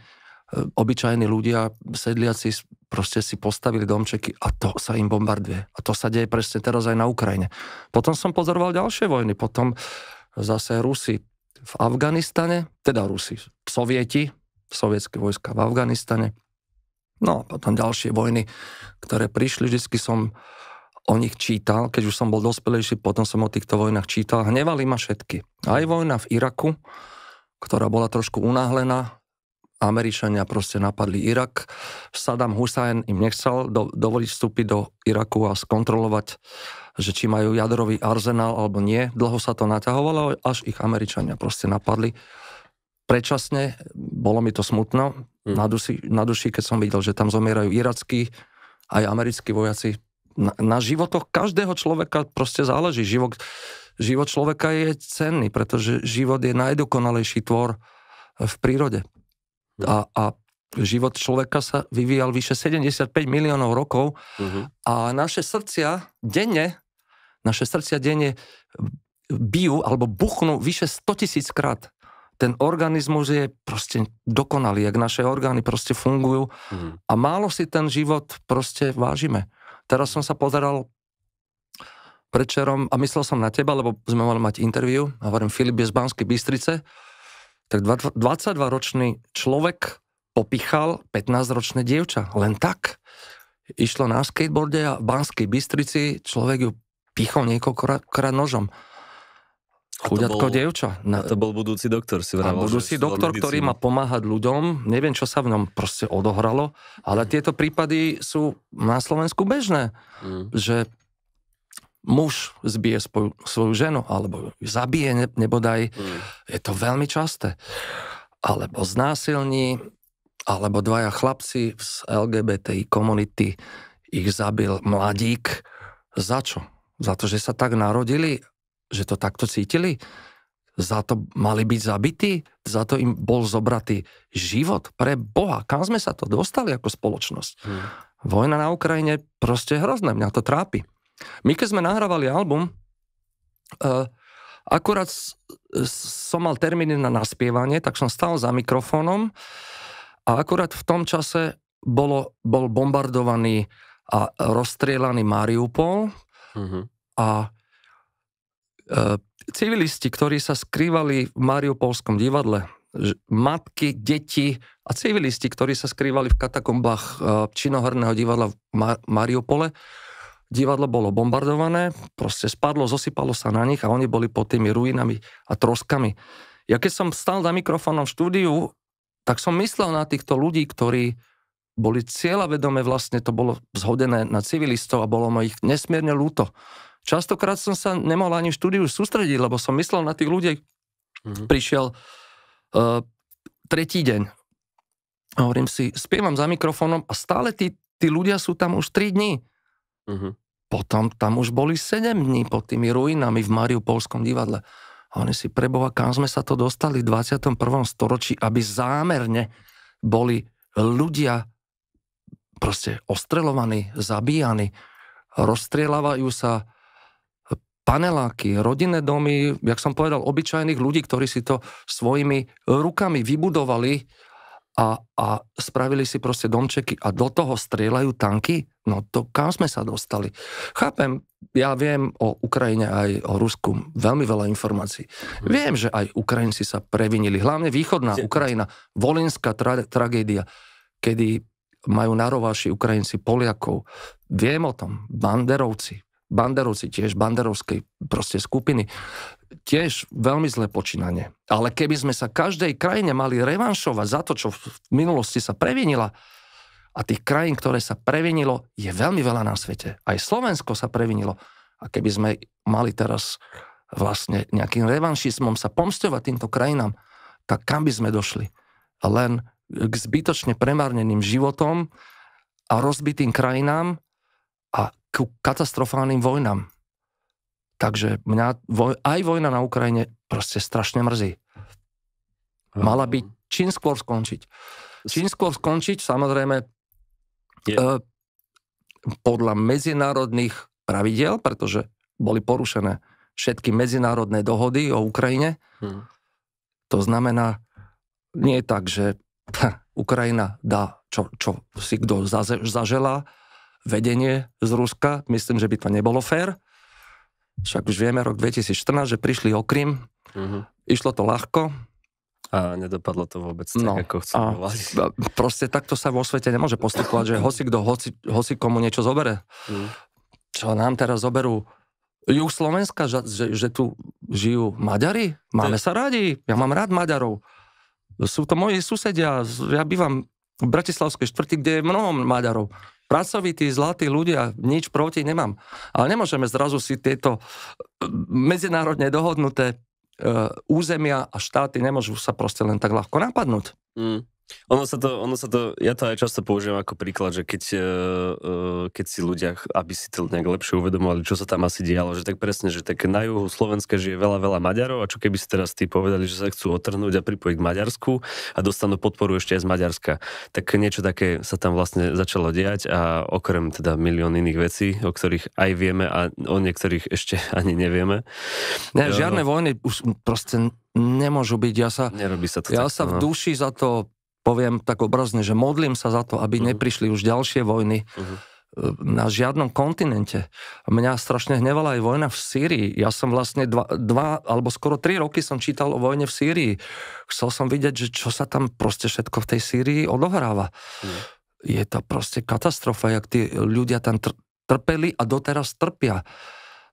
S2: obyčajní ľudia, sedliaci, proste si postavili domčeky a to sa im bombarduje. A to sa deje presne teraz aj na Ukrajine. Potom som pozoroval ďalšie vojny, potom zase Rusi v Afganistane, teda Rusi, Sovieti, sovietské vojska v Afganistane. No a potom ďalšie vojny, ktoré prišli, vždy som o nich čítal, keď už som bol dospelejší, potom som o týchto vojnách čítal, hnevali ma všetky. Aj vojna v Iraku, ktorá bola trošku unáhlená, Američania proste napadli Irak. Saddam Hussein im nechcel do, dovoliť vstúpiť do Iraku a skontrolovať, že či majú jadrový arzenál alebo nie. Dlho sa to naťahovalo, až ich Američania proste napadli predčasne, bolo mi to smutno mm. na, duši, na duši, keď som videl, že tam zomierajú irackí aj americkí vojaci. Na, na životoch každého človeka proste záleží. Život, život človeka je cenný, pretože život je najdokonalejší tvor eh, v prírode. Mm. A, a život človeka sa vyvíjal vyše 75 miliónov rokov mm-hmm. a naše srdcia denne, naše srdcia denne bijú alebo buchnú vyše 100 tisíc krát ten organizmus je proste dokonalý, jak naše orgány proste fungujú mm. a málo si ten život proste vážime. Teraz som sa pozeral predčerom a myslel som na teba, lebo sme mali mať interviu hovorím, Filip je z Banskej Bystrice, tak 22-ročný človek popichal 15-ročné dievča. Len tak. Išlo na skateboarde a v Banskej Bystrici človek ju pichol niekoľkokrát nožom.
S1: Chudiatko devča. Na... A to bol budúci doktor,
S2: si vravel. A budúci doktor, medicínu. ktorý má pomáhať ľuďom, neviem, čo sa v ňom proste odohralo, ale mm. tieto prípady sú na Slovensku bežné, mm. že muž zbije spoj, svoju ženu, alebo zabije ne, nebodaj, mm. je to veľmi časté. Alebo znásilní, alebo dvaja chlapci z LGBTI komunity ich zabil mladík. Za čo? Za to, že sa tak narodili že to takto cítili? Za to mali byť zabití? Za to im bol zobratý život? Pre Boha, kam sme sa to dostali ako spoločnosť? Hmm. Vojna na Ukrajine proste je hrozné, mňa to trápi. My keď sme nahrávali album, uh, akurát som mal termíny na naspievanie, tak som stal za mikrofónom a akurát v tom čase bolo, bol bombardovaný a rozstrielaný Mariupol mm-hmm. a E, civilisti, ktorí sa skrývali v Mariupolskom divadle, matky, deti a civilisti, ktorí sa skrývali v katakombách e, Činohorného divadla v Mariupole, divadlo bolo bombardované, proste spadlo, zosypalo sa na nich a oni boli pod tými ruinami a troskami. Ja keď som stal za mikrofónom v štúdiu, tak som myslel na týchto ľudí, ktorí boli cieľavedome, vlastne to bolo zhodené na civilistov a bolo mojich ich nesmierne ľúto. Častokrát som sa nemohol ani v štúdiu sústrediť, lebo som myslel na tých ľudí. Mm-hmm. Prišiel uh, tretí deň. A hovorím si, spievam za mikrofónom a stále tí, tí ľudia sú tam už 3 dní. Mm-hmm. Potom tam už boli 7 dní pod tými ruinami v Mariupolskom divadle. A oni si preboha, kam sme sa to dostali v 21. storočí, aby zámerne boli ľudia proste ostrelovaní, zabíjani, rozstrieľavajú sa paneláky, rodinné domy, jak som povedal, obyčajných ľudí, ktorí si to svojimi rukami vybudovali a, a spravili si proste domčeky a do toho strieľajú tanky, no to kam sme sa dostali? Chápem, ja viem o Ukrajine aj o Rusku veľmi veľa informácií. Mhm. Viem, že aj Ukrajinci sa previnili, hlavne východná Ukrajina, volinská tra- tragédia, kedy majú narováši Ukrajinci Poliakov. Viem o tom, banderovci, Banderovci tiež, banderovskej proste skupiny, tiež veľmi zlé počínanie. Ale keby sme sa každej krajine mali revanšovať za to, čo v minulosti sa previnila, a tých krajín, ktoré sa previnilo, je veľmi veľa na svete. Aj Slovensko sa previnilo. A keby sme mali teraz vlastne nejakým revanšizmom sa pomstovať týmto krajinám, tak kam by sme došli? Len k zbytočne premárneným životom a rozbitým krajinám, ku katastrofálnym vojnám. Takže mňa voj, aj vojna na Ukrajine proste strašne mrzí. Mala by čím skôr skončiť. Čím skôr skončiť, samozrejme, je. E, podľa medzinárodných pravidel, pretože boli porušené všetky medzinárodné dohody o Ukrajine. Hmm. To znamená, nie je tak, že (laughs) Ukrajina dá, čo, čo si kto zaželá, vedenie z Ruska. Myslím, že by to nebolo fér. Však už vieme, rok 2014, že prišli o Krym. Uh-huh. Išlo to ľahko.
S1: A nedopadlo to vôbec tak, no, ako chcú. A, a proste
S2: takto sa vo svete nemôže postupovať, že hoci kto, hoci, hoci komu niečo zobere. Uh-huh. Čo nám teraz zoberú juh Slovenska, že, že, že tu žijú Maďari? Máme sa radi, ja mám rád Maďarov. Sú to moji susedia, ja bývam v Bratislavskej štvrti, kde je mnoho Maďarov pracovití, zlatí ľudia, nič proti nemám. Ale nemôžeme zrazu si tieto e, medzinárodne dohodnuté e, územia a štáty nemôžu sa proste len tak ľahko napadnúť.
S1: Mm. Ono sa to, ono sa to, ja to aj často používam ako príklad, že keď, e, e, keď si ľudia, aby si to nejak lepšie uvedomovali, čo sa tam asi dialo, že tak presne, že tak na juhu Slovenska žije veľa, veľa Maďarov a čo keby si teraz tí povedali, že sa chcú otrhnúť a pripojiť k Maďarsku a dostanú podporu ešte aj z Maďarska, tak niečo také sa tam vlastne začalo diať a okrem teda milión iných vecí, o ktorých aj vieme a o niektorých ešte (laughs) ani nevieme. Ne, no. žiadne
S2: vojny už proste nemôžu byť. Ja sa,
S1: Nerobí sa to ja tak, sa v no.
S2: duši za to poviem tak obrazne, že modlím sa za to, aby uh-huh. neprišli už ďalšie vojny uh-huh. na žiadnom kontinente. Mňa strašne hnevala aj vojna v Sýrii. Ja som vlastne dva, dva alebo skoro tri roky som čítal o vojne v Sýrii. Chcel som vidieť, že čo sa tam proste všetko v tej Sýrii odohráva. Uh-huh. Je to proste katastrofa, jak tí ľudia tam tr- trpeli a doteraz trpia.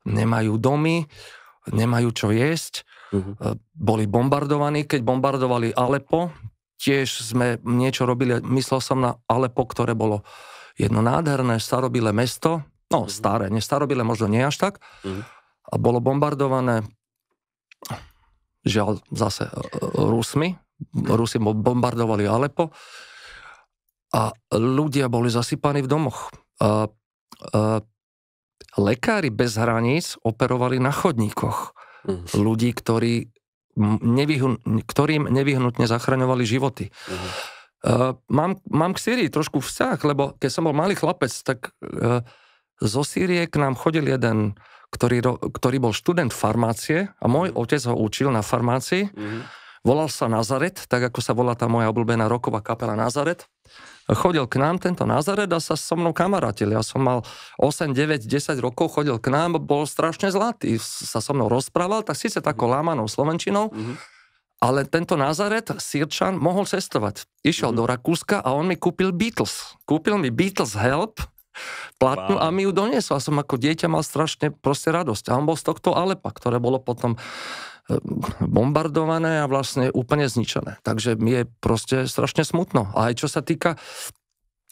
S2: Nemajú domy, nemajú čo jesť, uh-huh. boli bombardovaní, keď bombardovali Alepo, tiež sme niečo robili, myslel som na Alepo, ktoré bolo jedno nádherné starobilé mesto, no mm-hmm. staré, ne starobilé, možno nie až tak, mm-hmm. a bolo bombardované, žiaľ zase e, e, Rusmi, Rusi bombardovali Alepo a ľudia boli zasypaní v domoch. A, a, lekári bez hraníc operovali na chodníkoch. Mm. Ľudí, ktorí nevyhn- ktorým nevyhnutne zachraňovali životy. Uh-huh. Uh, mám, mám k Syrii trošku vzťah, lebo keď som bol malý chlapec, tak uh, zo Sýrie k nám chodil jeden, ktorý, ro, ktorý bol študent farmácie a môj mhm. otec ho učil na farmácii. Uh-huh. Volal sa Nazaret, tak ako sa volá tá moja obľúbená roková kapela Nazaret. Chodil k nám tento Nazaret a sa so mnou kamarátil. Ja som mal 8, 9, 10 rokov, chodil k nám, bol strašne zlatý, sa so mnou rozprával, tak síce takou mhm. lámanou slovenčinou, mm-hmm. ale tento Nazaret, Sirčan, mohol cestovať. Išiel mm-hmm. do Rakúska a on mi kúpil Beatles. Kúpil mi Beatles Help, platnú wow. a mi ju doniesol. A som ako dieťa mal strašne proste radosť. A on bol z tohto Alepa, ktoré bolo potom Eh, bombardované a vlastne úplne zničené. Takže mi je proste strašne smutno. A aj čo sa týka,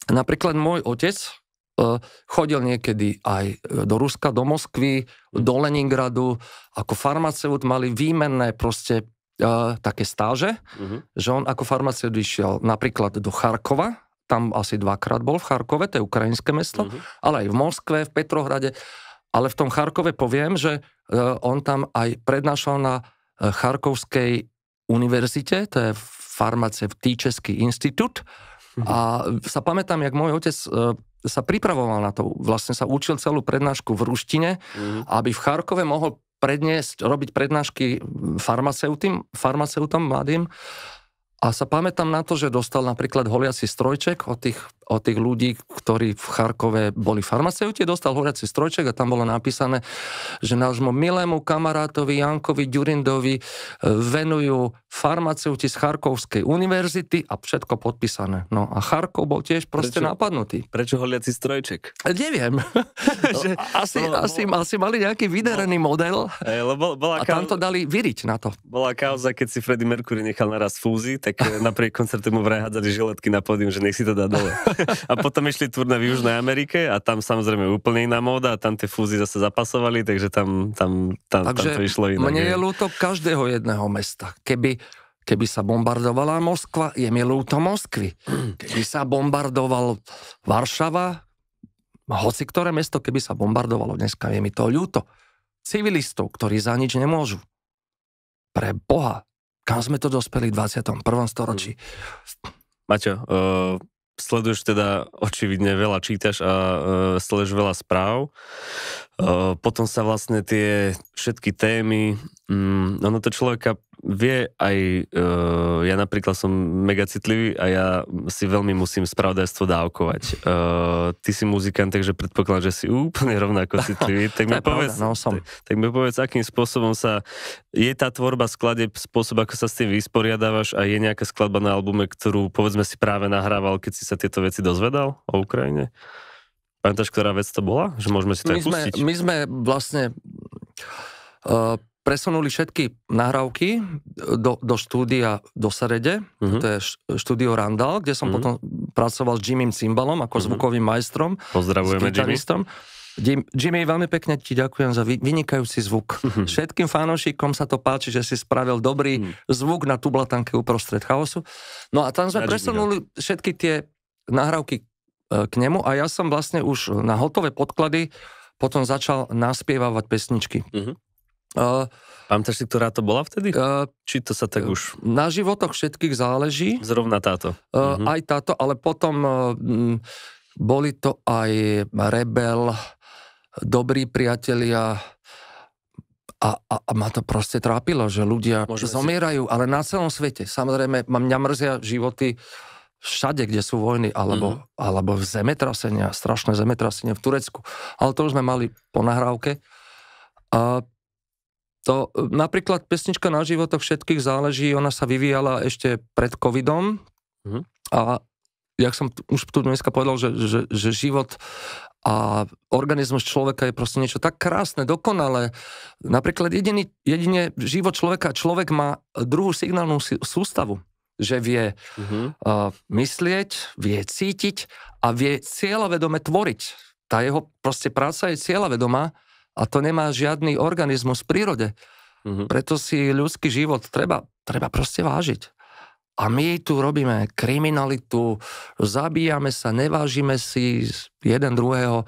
S2: napríklad môj otec eh, chodil niekedy aj eh, do Ruska, do Moskvy, do Leningradu, ako farmaceut mali výmenné proste také stáže, uh-huh. že on ako farmaceut išiel napríklad do Charkova, tam asi dvakrát bol v Charkove, to je ukrajinské mesto, uh-huh. ale aj v Moskve, v Petrohrade. Ale v tom Charkove poviem, že Eh, on tam aj prednášal na eh, Charkovskej univerzite, to je farmaceutický inštitút. A mhm. sa pamätám, jak môj otec eh, sa pripravoval na to, vlastne sa učil celú prednášku v ruštine, mm. aby v Charkove mohol predniesť, robiť prednášky farmaceutom, farmaceutom mladým. A sa pamätám na to, že dostal napríklad holiaci strojček od tých o tých ľudí, ktorí v Charkove boli farmaceuti, dostal horiaci strojček a tam bolo napísané, že nášmu milému kamarátovi Jankovi Ďurindovi e, venujú farmaceuti z Charkovskej univerzity a všetko podpísané. No a Charkov bol tiež proste Prečo? napadnutý.
S1: Prečo holiaci strojček?
S2: E, neviem. (laughs) že, asi, no, no, no. asi, no, asi mali nejaký vydarený no, model e, lebo bola a tam to dali vyriť na to.
S1: Bola kauza, keď si Freddy Mercury nechal naraz fúzi, tak e, napriek koncertu mu vraj žiletky na pódium, že nech si to dá dole. (laughs) a potom išli turné v Južnej Amerike a tam samozrejme úplne iná móda a tam tie fúzy zase zapasovali, takže tam, tam, tam, takže tam to išlo inak. mne je
S2: ľúto každého jedného mesta. Keby Keby sa bombardovala Moskva, je mi ľúto Moskvy. Keby sa bombardoval Varšava, hoci ktoré mesto, keby sa bombardovalo dneska, je mi to ľúto. Civilistov, ktorí za nič nemôžu. Pre Boha, kam sme to dospeli v 21. storočí?
S1: Hmm. Maťo, uh, sleduješ teda, očividne veľa čítaš a e, sleduješ veľa správ. E, potom sa vlastne tie všetky témy, mm, ono to človeka vie aj, uh, ja napríklad som mega citlivý a ja si veľmi musím spravodajstvo dávkovať. Uh, ty si muzikant, takže predpokladám, že si úplne rovnako (laughs) citlivý. Tak mi, povedz, no, som. Tak, tak mi povedz, akým spôsobom sa, je tá tvorba sklade spôsob, ako sa s tým vysporiadávaš a je nejaká skladba na albume, ktorú povedzme si práve nahrával, keď si sa tieto veci dozvedal o Ukrajine? Pamätáš, ktorá vec to bola? Že môžeme si to my aj pustiť? Sme, my
S2: sme vlastne uh, presunuli všetky nahrávky do, do štúdia do Srede, uh-huh. Mhm. to je štúdio Randall, kde som uh-huh. potom pracoval s Jimmym Cymbalom ako uh-huh. zvukovým majstrom. Pozdravujeme Jimmy. Jimmy, veľmi pekne ti ďakujem za vynikajúci zvuk. Mm-hmm. Všetkým fanošikom sa to páči, že si spravil dobrý mm. zvuk na tublatanke uprostred chaosu. No a tam sme presunuli všetky tie nahrávky e, k nemu a ja som vlastne už na hotové podklady potom začal naspievávať pesničky.
S1: Mm-hmm. Pamätáš si, ktorá to bola vtedy? Uh, Či to sa tak e, už... Na životoch všetkých záleží. Zrovna táto.
S2: Uh, uh-huh. Aj táto, ale potom uh, boli to aj Rebel, Dobrí priatelia a, a, a ma to proste trápilo, že ľudia Môžeme zomierajú, si... ale na celom svete. Samozrejme, mňa mrzia životy všade, kde sú vojny, alebo, uh-huh. alebo zemetrasenia, strašné zemetrasenie v Turecku. Ale to už sme mali po nahrávke. Uh, to e, napríklad pesnička na životoch všetkých záleží, ona sa vyvíjala ešte pred covidom mm-hmm. a jak som t- už tu dneska povedal, že, že, že život a organizmus človeka je proste niečo tak krásne, dokonalé. Napríklad jediný, jedine život človeka, človek má druhú signálnu si- sústavu, že vie mm-hmm. uh, myslieť, vie cítiť a vie cieľavedome tvoriť. Tá jeho proste práca je cieľavedomá a to nemá žiadny organizmus v prírode. Mm-hmm. Preto si ľudský život treba, treba proste vážiť. A my tu robíme kriminalitu, zabíjame sa, nevážime si jeden druhého.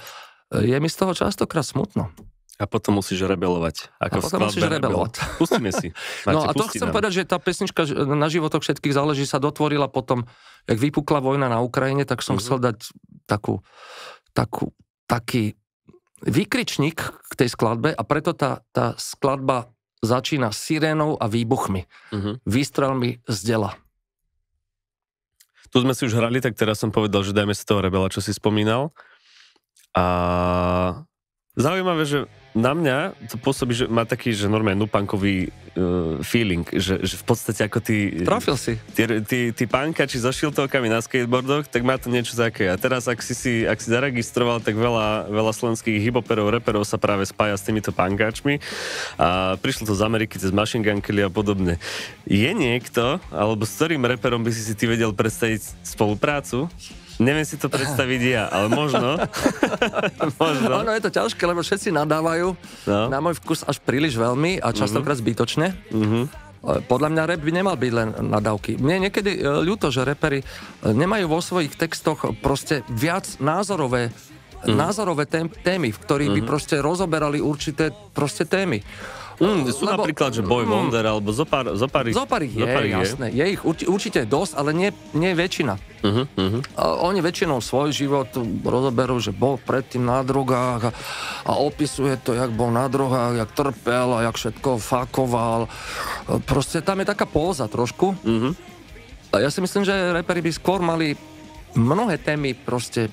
S2: Je mi z toho častokrát smutno.
S1: A potom musíš rebelovať. Ako a potom musíš rebelovať. (laughs) Pustíme si. (laughs) Máte, no a to chcem nám.
S2: povedať, že tá pesnička na životoch všetkých záleží sa dotvorila potom, jak vypukla vojna na Ukrajine, tak som mm-hmm. chcel dať takú, takú, taký výkričník k tej skladbe a preto tá, tá skladba začína sirénou a výbuchmi. Uh-huh. Mhm. Výstrelmi z
S1: dela. Tu sme si už hrali, tak teraz som povedal, že dajme si toho rebela, čo si spomínal. A zaujímavé, že na mňa to pôsobí, že má taký, že normálne nupankový uh, feeling, že, že v podstate ako ty... Trafil si. Tí, tí, pánkači so šiltovkami na skateboardoch, tak má to niečo také. A teraz, ak si, si, ak si zaregistroval, tak veľa, veľa slovenských hiboperov, reperov sa práve spája s týmito pánkačmi. A prišlo to z Ameriky cez Machine Gun Kelly a podobne. Je niekto, alebo s ktorým reperom by si si ty vedel predstaviť spoluprácu? Neviem si to predstaviť ja, ale možno. (laughs) možno. Ono
S2: je to ťažké, lebo všetci nadávajú no. na môj vkus až príliš veľmi a častokrát mhm. zbytočne. Mm-hmm. Podľa mňa rap by nemal byť len nadávky. Mne niekedy e, ľúto, že repery e, nemajú vo svojich textoch proste viac názorové, mm. názorové témy, v ktorých mm-hmm. by mhm. proste rozoberali určité proste témy. Mm, sú lebo, napríklad, že Boy mm, Wonder alebo zopár, zopár ich, zopár ich je, zopár ich jasné. Je. je ich urči, určite dosť, ale nie, nie väčšina. Uh-huh, uh-huh. Uh, oni väčšinou svoj život rozoberú, že bol predtým na drogách a, a opisuje to, jak bol na drogách, jak trpel a jak všetko fakoval. proste tam je taká póza trošku. Uh-huh. A ja si myslím, že reperi by skôr mali mnohé témy proste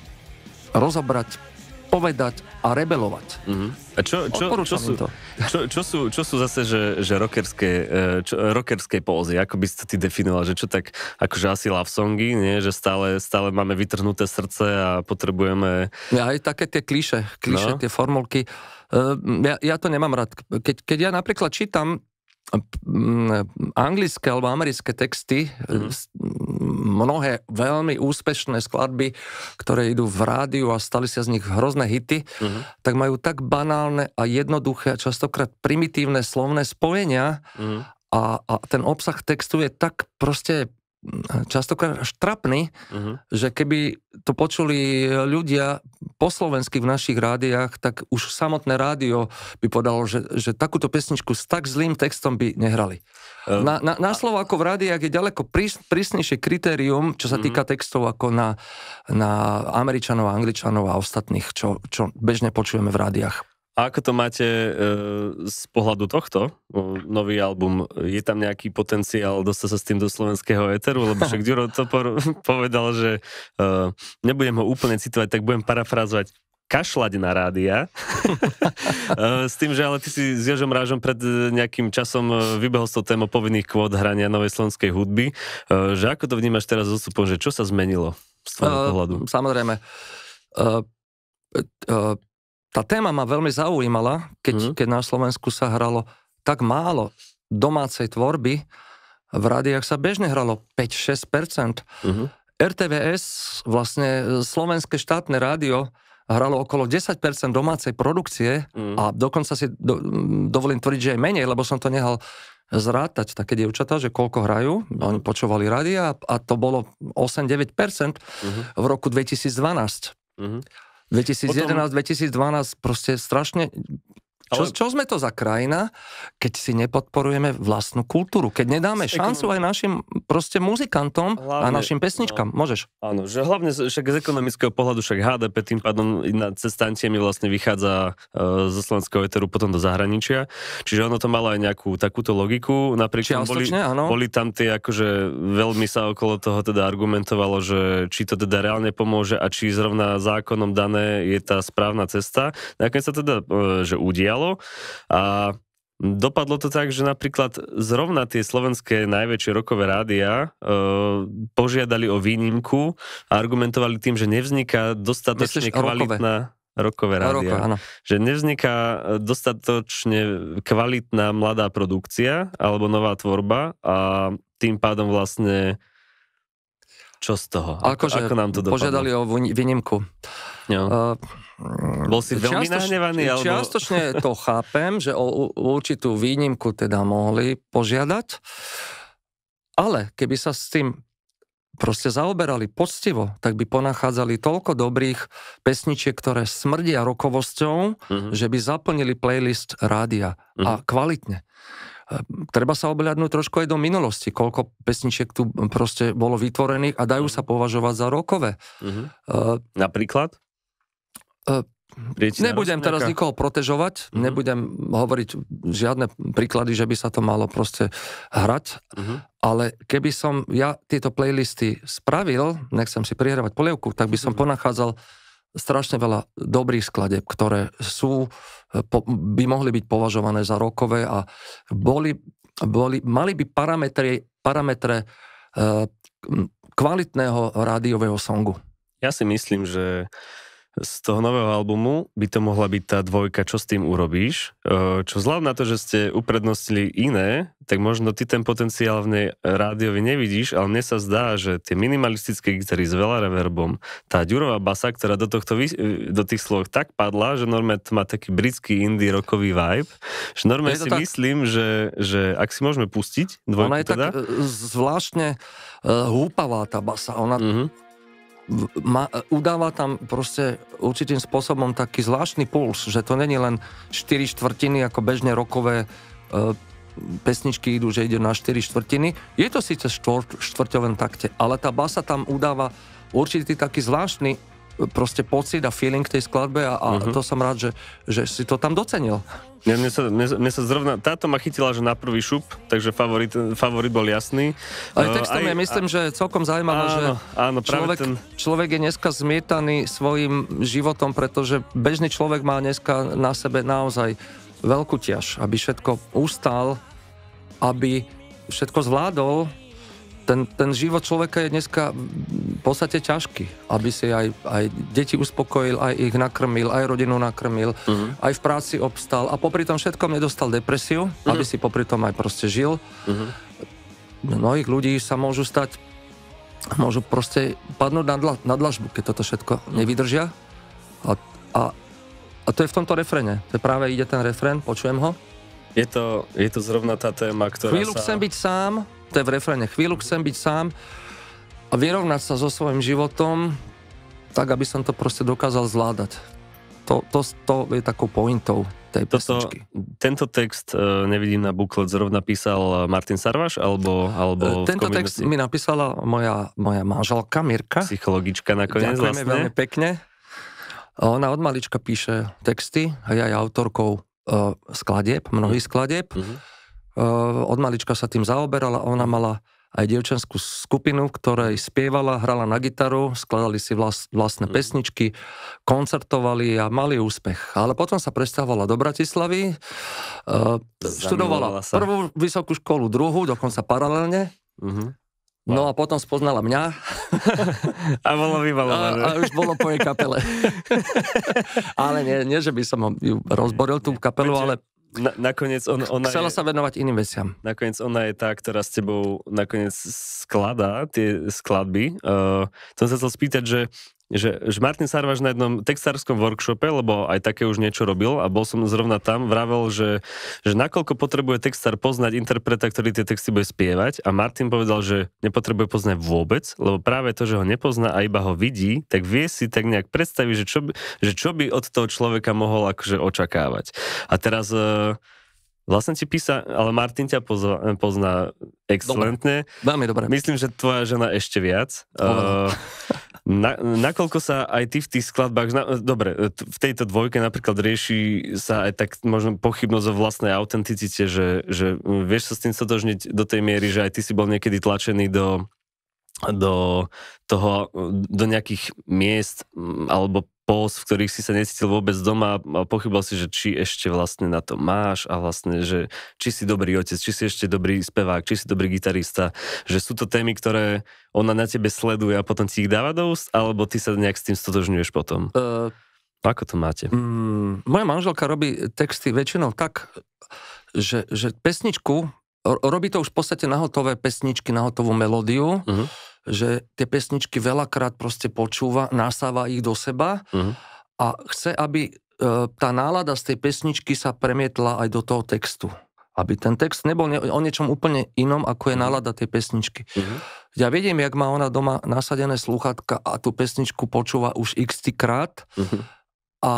S2: rozobrať povedať a rebelovať.
S1: Mm-hmm. A čo,
S2: čo, čo, čo, sú, to.
S1: Čo, čo, sú, čo sú zase, že, že rockerské, eh, čo, rockerské pózy? Ako by si to ty definoval? Že čo tak, akože asi love songy, nie? že stále, stále máme vytrhnuté srdce a potrebujeme... Ja, aj také tie klíše, klíše no. tie formulky. Eh, ja, ja to nemám rád.
S2: Keď, keď ja napríklad čítam Hm, anglické alebo americké texty, mm. mnohé veľmi úspešné skladby, ktoré idú v rádiu a stali sa z nich hrozné hity, mm. tak majú tak banálne a jednoduché a častokrát primitívne slovné spojenia mm. a, a ten obsah textu je tak proste častokrát až trapný, uh-huh. že keby to počuli ľudia po slovensky v našich rádiách, tak už samotné rádio by podalo, že, že takúto pesničku s tak zlým textom by nehrali. Uh, na, na, na Slováko v rádiách je ďaleko prís, prísnejšie kritérium, čo sa uh-huh. týka textov ako na, na Američanov, Angličanov a ostatných, čo, čo bežne počujeme v rádiách.
S1: A ako to máte e, z pohľadu tohto? Nový album, je tam nejaký potenciál dostať sa s tým do slovenského éteru? Lebo však Ďuro (laughs) to por- povedal, že e, nebudem ho úplne citovať, tak budem parafrázovať kašľať na rádia. (laughs) E, s tým, že ale ty si s Jožom Rážom pred e, nejakým časom e, vybehol s tou témou povinných kvót hrania novej slovenskej hudby. Že ako to vnímaš teraz z že čo sa zmenilo z tvojho uh, pohľadu? Samozrejme.
S2: Uh, uh, tá téma ma veľmi zaujímala, keď, mm. keď na Slovensku sa hralo tak málo domácej tvorby, v rádiách sa bežne hralo 5-6%. Mm-hmm. RTVS, vlastne e, slovenské štátne rádio, hralo okolo 10% domácej produkcie mm. a dokonca si do, dovolím tvrdiť, že aj menej, lebo som to nehal zrátať také dievčatá, že koľko hrajú, mhm. oni počúvali rádia a to bolo 8-9% mm-hmm. v roku 2012. Mm-hmm. 2011, Potom... 2012 proste strašne čo, čo sme to za krajina, keď si nepodporujeme vlastnú kultúru? Keď nedáme šancu aj našim proste muzikantom hlavne, a našim no. pesničkám? No, Môžeš?
S1: Áno, že hlavne však z ekonomického pohľadu však HDP tým pádom nad mi vlastne vychádza e, zo slovenského eteru potom do zahraničia. Čiže ono to malo aj nejakú takúto logiku. Napríklad boli, boli tam tie akože veľmi sa okolo toho teda argumentovalo, že či to teda reálne pomôže a či zrovna zákonom dané je tá správna cesta. Nakoniec sa teda e, že udial stalo. A Dopadlo to tak, že napríklad zrovna tie slovenské najväčšie rokové rádia e, požiadali o výnimku a argumentovali tým, že nevzniká dostatočne Myslíš, kvalitná... Rokové rokové rádia. Roko, Že nevzniká e, dostatočne kvalitná mladá produkcia alebo nová tvorba a tým pádom vlastne čo z toho? Ako, akože ako nám to dopadlo? Požiadali
S2: o výnimku.
S1: No. Uh, Bol si veľmi čiastoč, nahnevaný? Alebo... Čiastočne
S2: to chápem, že o určitú výnimku teda mohli požiadať, ale keby sa s tým proste zaoberali poctivo, tak by ponachádzali toľko dobrých pesničiek, ktoré smrdia rokovosťou, mm-hmm. že by zaplnili playlist rádia. Mm-hmm. A mhm. kvalitne. Ehm, treba sa obľadnúť trošku aj do minulosti, koľko pesničiek tu hm, proste bolo vytvorených a dajú sa mhm. považovať za rokové. Mm-hmm. Uh, Napríklad? Uh, nebudem teraz nikoho protežovať, mm-hmm. nebudem hovoriť žiadne príklady, že by sa to malo proste hrať, mhm. ale keby som ja tieto playlisty spravil, nechcem si prihrávať polievku, tak by som mm ponachádzal strašne veľa dobrých skladeb, ktoré sú, eh, by mohli byť považované za rokové a boli, boli, mali by parametre, parametre eh, kvalitného rádiového songu.
S1: Ja si myslím, že z toho nového albumu by to mohla byť tá dvojka, čo s tým urobíš. E, čo vzhľadom na to, že ste uprednostili iné, tak možno ty ten potenciál v nej rádiovi nevidíš, ale mne sa zdá, že tie minimalistické gitary s veľa reverbom, tá ďurová basa, ktorá do, tohto, e, do tých slov tak padla, že Norme to má taký britský indie rokový vibe, že Norme si tak... myslím, že, že ak si môžeme pustiť dvojku Ona je
S2: teda... tak e, zvláštne húpavá tá basa, ona... Mm-hmm ma, udáva tam proste určitým spôsobom taký zvláštny puls, že to není len 4 štvrtiny ako bežne rokové e, pesničky idú, že ide na 4 štvrtiny. Je to síce štvor, štvrťovom takte, ale tá basa tam udáva určitý taký zvláštny proste
S1: pocit a feeling k tej skladbe a, a uh-huh. to som rád, že, že si to tam docenil. Mne, mne, sa, mne, mne sa zrovna, táto ma chytila, že na prvý šup, takže favorit, favorit bol jasný. Eh, aj textom aj, je, myslím,
S2: a, že celkom zaujímavé, áno, že áno, človek, ten...
S1: človek je dneska zmietaný svojim
S2: životom, pretože bežný človek má dneska na sebe naozaj veľkú ťaž, aby všetko ustal, aby všetko zvládol, ten, ten život človeka je dneska v podstate ťažký, aby si aj, aj deti uspokojil, aj ich nakrmil, aj rodinu nakrmil, uh-huh. aj v práci obstal a popri tom všetkom nedostal depresiu, uh-huh. aby si popri tom aj proste žil. Uh-huh. Mnohých ľudí sa môžu stať, môžu proste padnúť na, dla, na dlažbu, keď toto všetko uh-huh. nevydržia. A, a, a to je v tomto refrene. To je práve ide ten refren, počujem ho. Je to, je to zrovna tá téma, ktorá Chvíľu sa... chcem byť sám, to je v refréne, chvíľu chcem byť sám a vyrovnať sa so svojím životom tak, aby som to proste dokázal zvládať. To, to, to je takou pointou
S1: tej Toto, pesničky. Tento text e, nevidím na buklet, zrovna písal Martin Sarvaš, alebo, e, alebo e, Tento text mi
S2: napísala moja, moja manželka Mirka. Psychologička nakoniec Ďakujeme vlastne. veľmi pekne. Ona od malička píše texty a ja je autorkou e, skladieb, mnohých mm. skladieb. Mm-hmm. Eh, od malička sa tým zaoberala, ona mala aj dievčenskú skupinu, ktorej spievala, hrala na gitaru, skladali si vlast, vlastné mhm. pesničky, koncertovali a mali úspech. Ale potom sa prestávala do Bratislavy, uh, študovala sa. prvú vysokú školu, druhú, dokonca paralelne. Mm-hmm. No a potom spoznala mňa. (laughs) A bolo vybavené. A, a už bolo po jej kapele.
S1: (laughs) ale nie, nie, že by som ju rozboril tú kapelu, ale na, nakoniec on, ona Chcela je, sa venovať iným veciam. Nakoniec ona je tá, ktorá s tebou nakoniec skladá tie skladby. Uh, eh, som sa chcel spýtať, že že, že Martin Sarvaš na jednom textárskom workshope, lebo aj také už niečo robil a bol som zrovna tam, vravel, že, že nakoľko potrebuje textár poznať interpreta, ktorý tie texty bude spievať a Martin povedal, že nepotrebuje poznať vôbec, lebo práve to, že ho nepozná a iba ho vidí, tak vie si tak nejak predstaviť, že čo by, že čo by od toho človeka mohol akože očakávať. A teraz... E, vlastne ti písa, ale Martin ťa pozva, e, pozná excelentne. Dobre. Veľmi dobre. Myslím, že tvoja žena ešte viac. Dobre. Uh, (laughs) Na, nakoľko sa aj ty v tých skladbách, na, dobre, v tejto dvojke napríklad rieši sa aj tak možno pochybnosť o vlastnej autenticite, že, že hm, vieš sa s tým sotožniť do tej miery, že aj ty si bol niekedy tlačený do, do toho, do nejakých miest hm, alebo pós, v ktorých si sa necítil vôbec doma a pochybal si, že či ešte vlastne na to máš a vlastne, že či si dobrý otec, či si ešte dobrý spevák, či si dobrý gitarista, že sú to témy, ktoré ona na tebe sleduje a potom ti ich dáva do úst, alebo ty sa nejak s tým stotožňuješ potom? Uh, Ako
S2: to máte? Um, moja manželka
S1: robí texty väčšinou tak,
S2: že, že pesničku, robí to už v podstate hotové pesničky, hotovú melódiu, uh-huh že tie pesničky veľakrát proste počúva, nasáva ich do seba uh-huh. a chce, aby e, tá nálada z tej pesničky sa premietla aj do toho textu. Aby ten text nebol ne- o niečom úplne inom, ako je mhm. nálada tej pesničky. Uh-huh. Ja vidím, jak má ona doma nasadené sluchatka a tú pesničku počúva už x krát uh-huh. a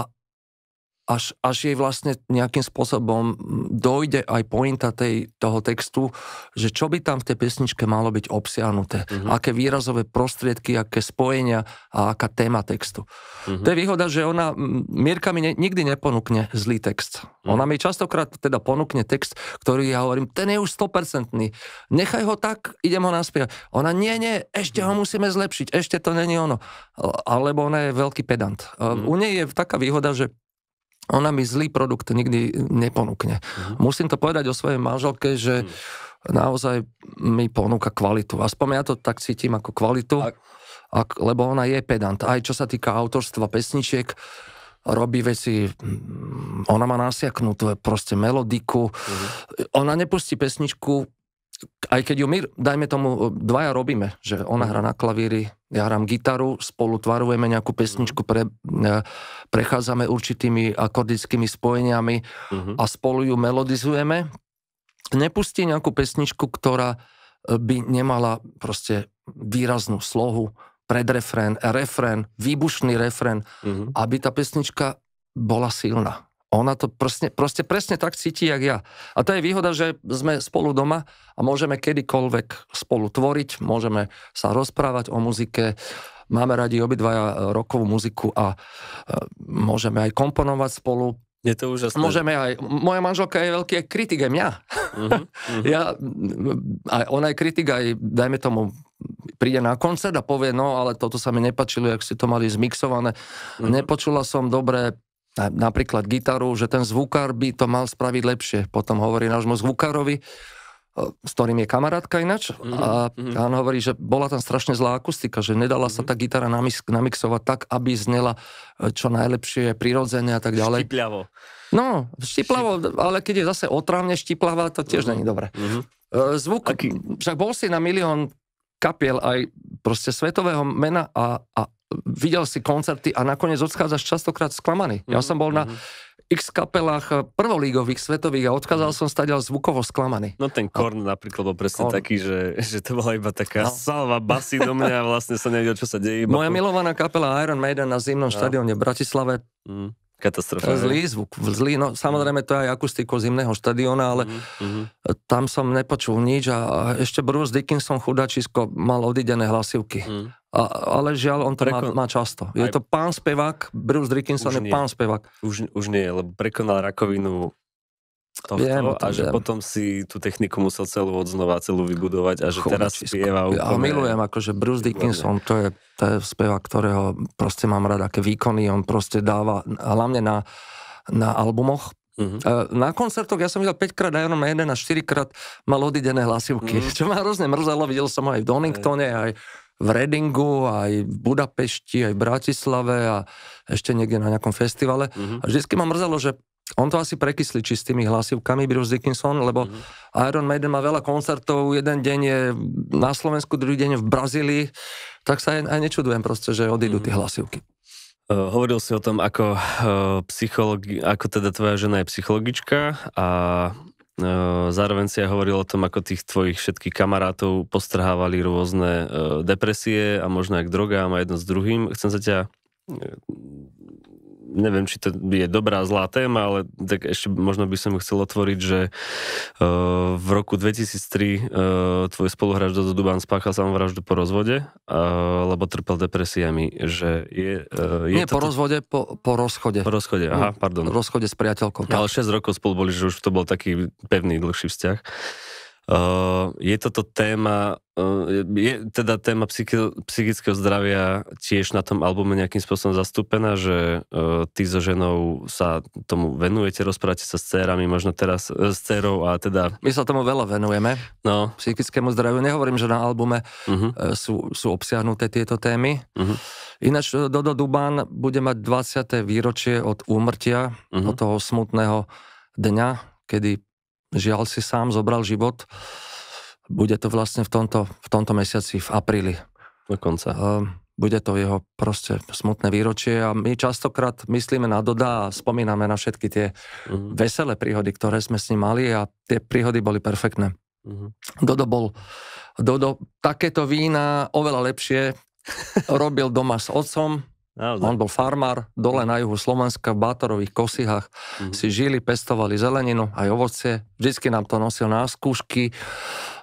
S2: až, až jej vlastne nejakým spôsobom dojde aj pointa tej, toho textu, že čo by tam v tej pesničke malo byť obsiahnuté, mm-hmm. aké výrazové prostriedky, aké spojenia a aká téma textu. Mm-hmm. To je výhoda, že ona, Mirka mi ne, nikdy neponúkne zlý text. Mm-hmm. Ona mi častokrát teda ponúkne text, ktorý ja hovorím, ten je už 100%, nechaj ho tak, idem ho naspievať. Ona, nie, nie, ešte mm-hmm. ho mhm. musíme zlepšiť, ešte to není ono. Alebo ona je veľký pedant. Mm-hmm. U nej je taká výhoda, že ona mi zlý produkt nikdy neponúkne. Mm-hmm. Musím to povedať o svojej manželke, že mm. naozaj mi ponúka kvalitu. Aspoň ja to tak cítim ako kvalitu, a... Ak, lebo ona je pedant. Aj čo sa týka autorstva pesničiek, robí veci, mm, ona má nasiaknutú proste melodiku. Mm-hmm. Ona nepustí pesničku aj keď ju my, dajme tomu, e, dvaja robíme, že ona hrá na klavíri, ja hrám gitaru, spolu tvarujeme nejakú mhm. pesničku, pre, e, prechádzame určitými akordickými spojeniami uh-huh. a spolu ju melodizujeme, nepustí nejakú pesničku, ktorá e, by nemala proste výraznú slohu, predrefren, refren, výbušný refren, uh-huh. Mhm. aby tá pesnička bola silná. Ona to proste, proste presne tak cíti, jak ja. A to je výhoda, že sme spolu doma a môžeme kedykoľvek spolu tvoriť, môžeme sa rozprávať o muzike, máme radi obidvaja e, rokovú muziku a e, môžeme aj komponovať spolu. Je to úžasné. Môžeme aj, moja manželka je veľký kritik aj mňa. Uh-huh, (laughs) uh-huh. Ja, aj ona je kritik aj, dajme tomu, príde na koncert a povie, no ale toto sa mi nepačilo, jak si to mali zmixované. Uh-huh. Nepočula som dobre napríklad gitaru, že ten zvukár by to mal spraviť lepšie. Potom hovorí nášmu zvukárovi, s ktorým je kamarátka ináč, mm-hmm. a, on hovorí, že bola tam strašne zlá akustika, že nedala mm-hmm. sa mhm. tá gitara namixovať tak, aby znela e, čo najlepšie, prirodzene a tak ďalej. Štipľavo. No, štiplavo, ale keď je zase otrávne štiplava, to tiež mm-hmm. není dobré. Mm-hmm. Zvuk, Aký? však bol si na milión kapiel aj proste svetového mena a, a videl si koncerty a nakoniec odchádzaš častokrát sklamaný. Ja mhm, som bol na mhm. x kapelách eh, prvolígových, svetových a odchádzal
S1: mhm. som stadiaľ zvukovo sklamaný. No ten Korn no. napríklad bol presne Korn. taký, že, že to bola iba taká no. salva basy do mňa a vlastne som nevedel, čo sa deje. Moja milovaná kapela Iron Maiden na zimnom no. štadióne v Bratislave, mm. Katastrofa. Zlý zvuk,
S2: zlý, no samozrejme to je aj akustiko zimného štadiona, ale mm-hmm, mm-hmm. tam som nepočul nič a, a ešte Bruce Dickinson chudačisko mal odidené hlasivky. Mm. A, ale žiaľ, on to Prekon... má, má často.
S1: Je aj... to pán spevák, Bruce Dickinson už je nie. pán spevák. Už, už nie, lebo prekonal rakovinu tohto viem, a že viem. potom si tú techniku musel celú odznova, celú vybudovať a že Chum, teraz spieva úplne... Ja milujem, akože Bruce Dickinson,
S2: to je, to je speva, ktorého proste mám rád, aké výkony on proste dáva, hlavne na, na albumoch, Uh-huh. Na koncertoch ja som videl 5 krát Iron Maiden a 4 krát mal odidené hlasivky, uh-huh. čo ma hrozne mrzelo, videl som aj v Doningtone, aj v Redingu, aj v Budapešti, aj v Bratislave a ešte niekde na nejakom festivale. Uh-huh. A vždycky ma mrzelo, že on to asi prekyslí čistými hlasivkami Bruce Dickinson, lebo mm-hmm. Iron Maiden má veľa koncertov, jeden deň je na Slovensku, druhý deň v Brazílii, tak sa aj, aj nečudujem proste, že odídu mm-hmm. tie hlasivky. Uh,
S1: hovoril si o tom, ako, uh, e, psychologi- ako teda tvoja žena je psychologička a e, Zároveň si aj hovoril o tom, ako tých tvojich všetkých kamarátov postrhávali rôzne depresie a možno aj k drogám a jedno s druhým. Chcem sa ťa neviem, či to je dobrá, zlá téma, ale tak ešte možno by som chcel otvoriť, že uh, v roku 2003 uh, e, tvoj spoluhráč Dodo Dubán spáchal samovraždu po rozvode, uh, lebo trpel depresiami, že je... Uh, je Nie, to... po rozvode,
S2: po, po rozchode. Po
S1: rozchode, aha, mm, pardon. Po
S2: rozchode s priateľkou.
S1: Ale 6 rokov spolu boli, že už to bol taký pevný, dlhší vzťah. Uh, je toto téma, uh, je teda téma psychi- psychického zdravia tiež na tom albume nejakým spôsobom zastúpená, že uh, ty so ženou sa tomu venujete, rozprávate sa s cérami, možno teraz uh, s cérou a teda... My sa tomu veľa venujeme, no. psychickému zdraviu. Nehovorím, že na albume
S3: uh-huh.
S2: sú, sú obsiahnuté tieto témy. Uh-huh. Ináč Dodo Dubán bude mať 20. výročie od úmrtia, uh-huh. od toho smutného dňa, kedy žiaľ si sám zobral život. Bude to vlastne v tomto, v tomto mesiaci, v apríli. Dokonca. Ehm, bude to jeho proste smutné výročie a my častokrát myslíme na Doda a spomíname na všetky tie
S3: uh-huh.
S2: veselé príhody, ktoré sme s ním mali a tie príhody boli perfektné. Uh-huh. Dodo bol, Dodo takéto vína oveľa lepšie (laughs) robil doma s otcom, Naozaj. On bol farmár, dole na juhu Slovenska, v Bátorových kosihách mm-hmm. si žili, pestovali zeleninu, aj ovocie. Vždycky nám to nosil na skúšky.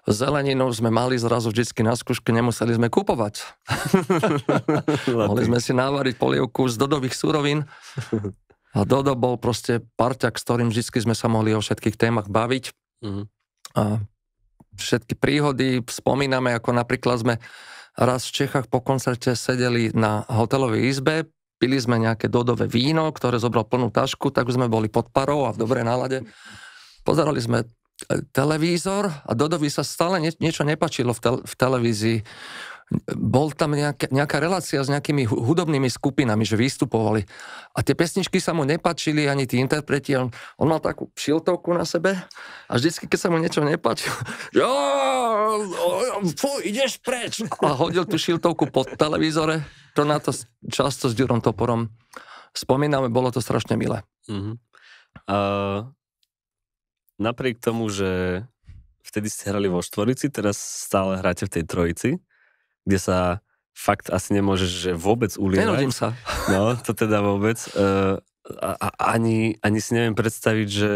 S2: Zeleninu sme mali zrazu vždycky na skúšky, nemuseli sme kupovať. (laughs) Mohli sme si navariť polievku z dodových surovín. A Dodo bol proste parťak, s ktorým vždy sme sa mohli o všetkých témach baviť. Mm-hmm. A všetky príhody spomíname, ako napríklad sme raz v Čechách po koncerte sedeli na hotelovej izbe, pili sme nejaké dodové víno, ktoré zobral plnú tašku, tak už sme boli pod parou a v dobrej nálade. Pozerali sme e, televízor a Dodovi sa stále nie, niečo nepačilo v, tel, v televízii bol tam nejaká, nejaká relácia s nejakými hudobnými skupinami, že vystupovali. A tie pesničky sa mu nepačili, ani tí interpreti. On, on mal takú šiltovku na sebe a vždycky, keď sa mu niečo nepačilo, (laughs) že fú, ideš preč! A hodil tú šiltovku pod televízore. To na to často s Durom Toporom spomíname, bolo to strašne milé.
S1: Uh-huh. Uh, napriek tomu, že vtedy ste hrali vo štvorici, teraz stále hráte v tej trojici, kde sa fakt asi nemôžeš že vôbec ulievať. Nenudím sa. No, to teda vôbec. Uh, a, a ani, ani si neviem predstaviť, že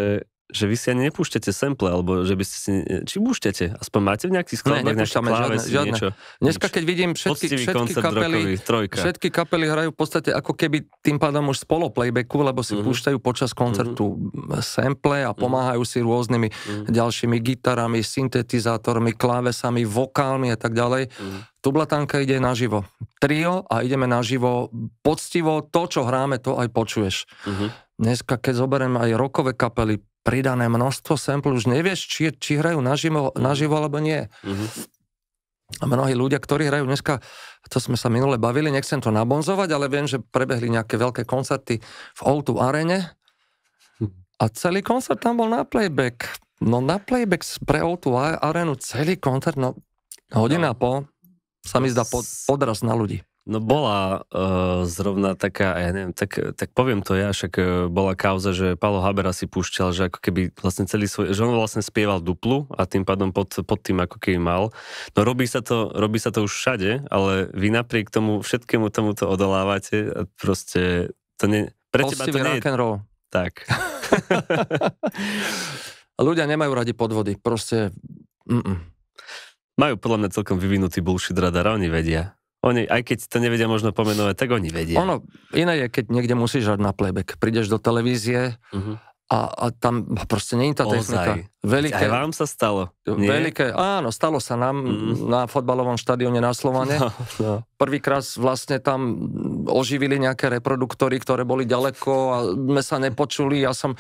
S1: že vy si ani nepúšťate sample, alebo že by ste si... Či púšťate? Aspoň máte v nejakých skladbách ne, nejaké kláves, žiadne, žiadne. niečo? Dneska,
S2: keď vidím všetky, všetky kapely, rokový, všetky kapely hrajú v podstate ako keby tým pádom už spolo playbacku, lebo si mm-hmm. púšťajú počas mhm. koncertu mm-hmm. sample a mhm. pomáhajú si rôznymi mm-hmm. ďalšími gitarami, syntetizátormi, klávesami, vokálmi a tak ďalej. Mm-hmm. Tublatanka ide naživo. Trio a ideme naživo. Poctivo to, čo hráme, to aj počuješ. Uh-huh. Dneska, keď zoberiem aj rokové kapely, pridané množstvo samplu, už nevieš, či, či hrajú naživo, naživo alebo nie. Mm-hmm. A mnohí ľudia, ktorí hrajú dneska, to sme sa minule bavili, nechcem to nabonzovať, ale viem, že prebehli nejaké veľké koncerty v O2 arene a celý koncert tam bol na playback. No na playback pre O2 arenu celý koncert, no hodina no. po, sa mi zdá podraz na ľudí.
S1: No bola uh, zrovna taká, ja neviem, tak, tak poviem to ja, však e, bola kauza, že Palo Habera si púšťal, že ako keby vlastne celý svoj, že on vlastne spieval duplu a tým pádom pod, pod tým ako keby mal. No robí sa, to, robí sa to už všade, ale vy napriek tomu všetkému tomu to odolávate a proste to nie, pre teba to nie je... roll. Tak. (laughs) Ľudia nemajú radi podvody, proste... Mm-mm. Majú podľa mňa celkom vyvinutý bullshit radar, oni vedia. Oni, aj keď to nevedia možno pomenovať, tak oni vedia. Ono, iné je, keď niekde
S2: musíš hrať na playback. Prídeš do televízie uh-huh. a, a tam proste nie je tá Ozaj. technika. Veľké, aj vám
S1: sa stalo. Nie? Veľké,
S2: áno, stalo sa nám uh-huh. na fotbalovom štadióne na Slovane. No, no. Prvýkrát vlastne tam oživili nejaké reproduktory, ktoré boli ďaleko a sme sa nepočuli. Ja som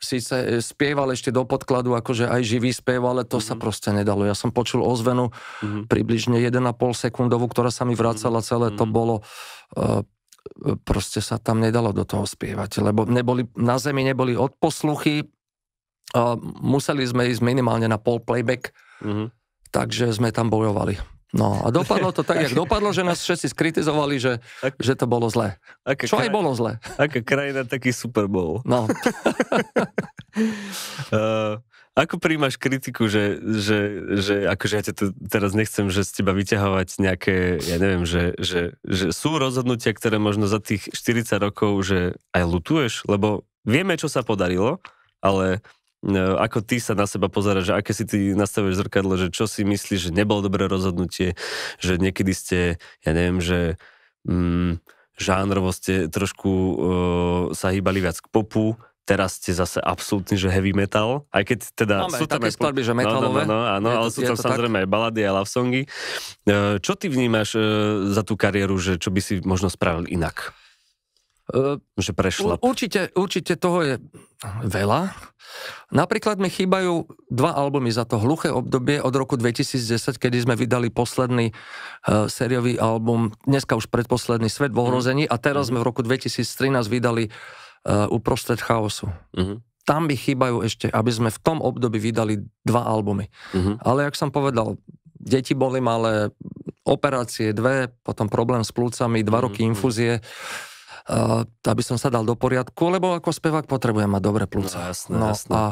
S2: síce spieval ešte do podkladu, akože aj živý spev, ale to mm-hmm. sa mhm. proste nedalo. Ja som počul ozvenu mm-hmm. približne 1,5 sekundovú, ktorá sa mi vracala mhm. celé, mm-hmm. to mhm. bolo uh, proste sa tam nedalo do toho spievať, lebo neboli, na zemi neboli odposluchy, uh, museli sme ísť minimálne na pol playback, mm-hmm. takže sme tam bojovali. No a dopadlo to tak, jak dopadlo, že nás všetci skritizovali, že, ak, že to bolo zle.
S1: Aká Čo kraj, aj bolo zle. Aká krajina, taký Super Bowl. No. uh, (laughs) ako príjmaš kritiku, že, že, že akože ja to teraz nechcem, že z teba vyťahovať nejaké, ja neviem, že, že, že sú rozhodnutia, ktoré možno za tých 40 rokov, že aj lutuješ, lebo vieme, čo sa podarilo, ale E, ako ty sa na seba pozeráš, že aké si ty nastavuješ zrkadlo, že čo si myslíš, že nebolo dobré rozhodnutie, že niekedy ste, ja neviem, že mm, žánrovo ste trošku uh, sa hýbali viac k popu, teraz ste zase absolútny, že heavy metal, aj keď teda Máme, sú tam také aj... skladby, že metalové. No, no, no, no áno, je ale to, sú tam samozrejme tak? aj balady a love songy. E, čo ty vnímaš za tú kariéru, že čo by si možno spravil inak? Ehm, že prešla. Určite, určite toho je veľa. Napríklad mi
S2: chýbajú dva albumy za to hluché obdobie od roku 2010, kedy sme vydali posledný uh, sériový album, dneska už predposledný Svet v mhm. ohrození a teraz mm sme v roku 2013 vydali uh, Uprostred chaosu. mm Tam by chýbajú ešte, aby sme v tom období vydali dva albumy. mm Ale jak som povedal, deti boli malé, operácie dve, potom problém s plúcami, dva mhm, roky mhm. infúzie. mm Eh, aby som sa dal do poriadku, lebo ako spevák potrebujem mať dobré plúca. No, jasné, no, jasné. A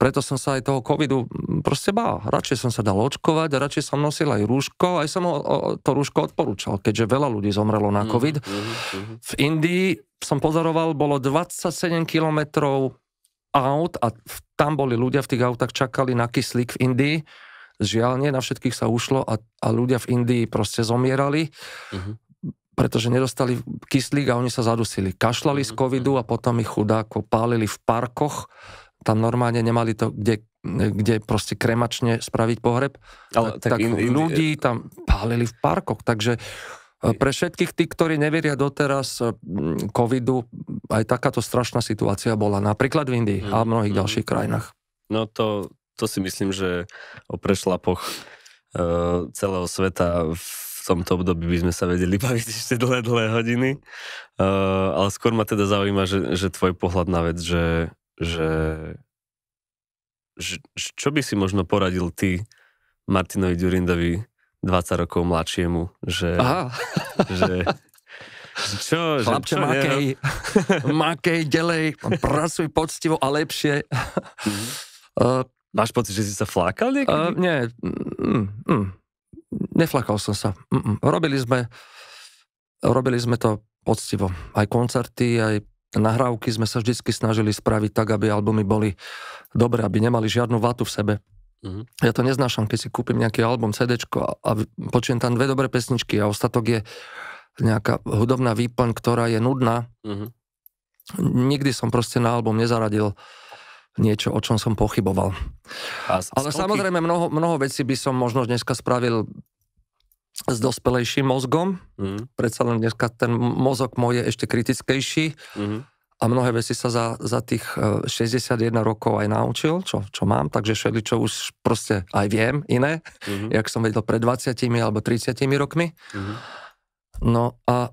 S2: preto som sa aj toho covidu mm, proste bál. Radšej som sa dal očkovať, radšej som nosil aj rúško, aj som ho, o, to rúško odporúčal, keďže veľa ľudí zomrelo na mhm, covid. mm mm. V Indii som pozoroval, bolo 27 kilometrov aut a tam boli ľudia v tých autách, čakali na kyslík v Indii. Žiaľ, nie na všetkých sa ušlo a, a ľudia v Indii proste zomierali. Uh-huh pretože nedostali kyslík a oni sa zadusili. Kašlali z mhm, covidu mhm. a potom ich chudáko pálili v parkoch, tam normálne nemali to kde, kde proste kremačne spraviť pohreb, Ale, tak, tak in, in, ľudí tam pálili v parkoch, takže e, pre všetkých tých, ktorí neveria doteraz e, mm, covidu, aj takáto strašná situácia bola napríklad v Indii mm, a v mhm, mnohých mm, ďalších krajinách.
S1: No to, to si myslím, že o prešlapoch uh, celého sveta v v tomto období by sme sa vedeli (laughs) baviť ešte dlhé, dlhé hodiny. Uh, ale skôr ma teda zaujíma, že, že tvoj pohľad na vec, že, že, že čo by si možno poradil ty Martinovi Durindovi 20 rokov mladšiemu, že, Aha. (laughs) že čo? Chlapče, čo, makej,
S2: (laughs) makej, delej, pracuj poctivo a lepšie. Mm-hmm. Uh,
S1: Máš pocit, že si sa flákal
S2: niekedy? Uh, nie. Mm, mm. mm neflakal som sa. Mm-mm. Robili sme, robili sme to poctivo. Aj koncerty, aj nahrávky sme sa vždycky snažili spraviť tak, aby albumy boli dobré, aby nemali žiadnu vatu v sebe. Mm-hmm. Ja to neznášam, keď si kúpim nejaký album, CD a, a počujem tam dve dobré pesničky a ostatok je nejaká hudobná výplň, ktorá je nudná. Mm-hmm. Nikdy som proste na album nezaradil uh, niečo, o čom som pochyboval. A z, Ale skolky... samozrejme mnoho, mnoho vecí by som možno dneska spravil s dospelejším mozgom. Mm. Predsa len dneska ten mozog môj je ešte kritickejší. Mm. A mnohé veci sa za, za tých 61 e, rokov aj naučil, čo, čo mám, takže čo už proste aj viem iné, mm-hmm. jak som vedel pred 20 alebo 30 rokmi. Mm-hmm. No a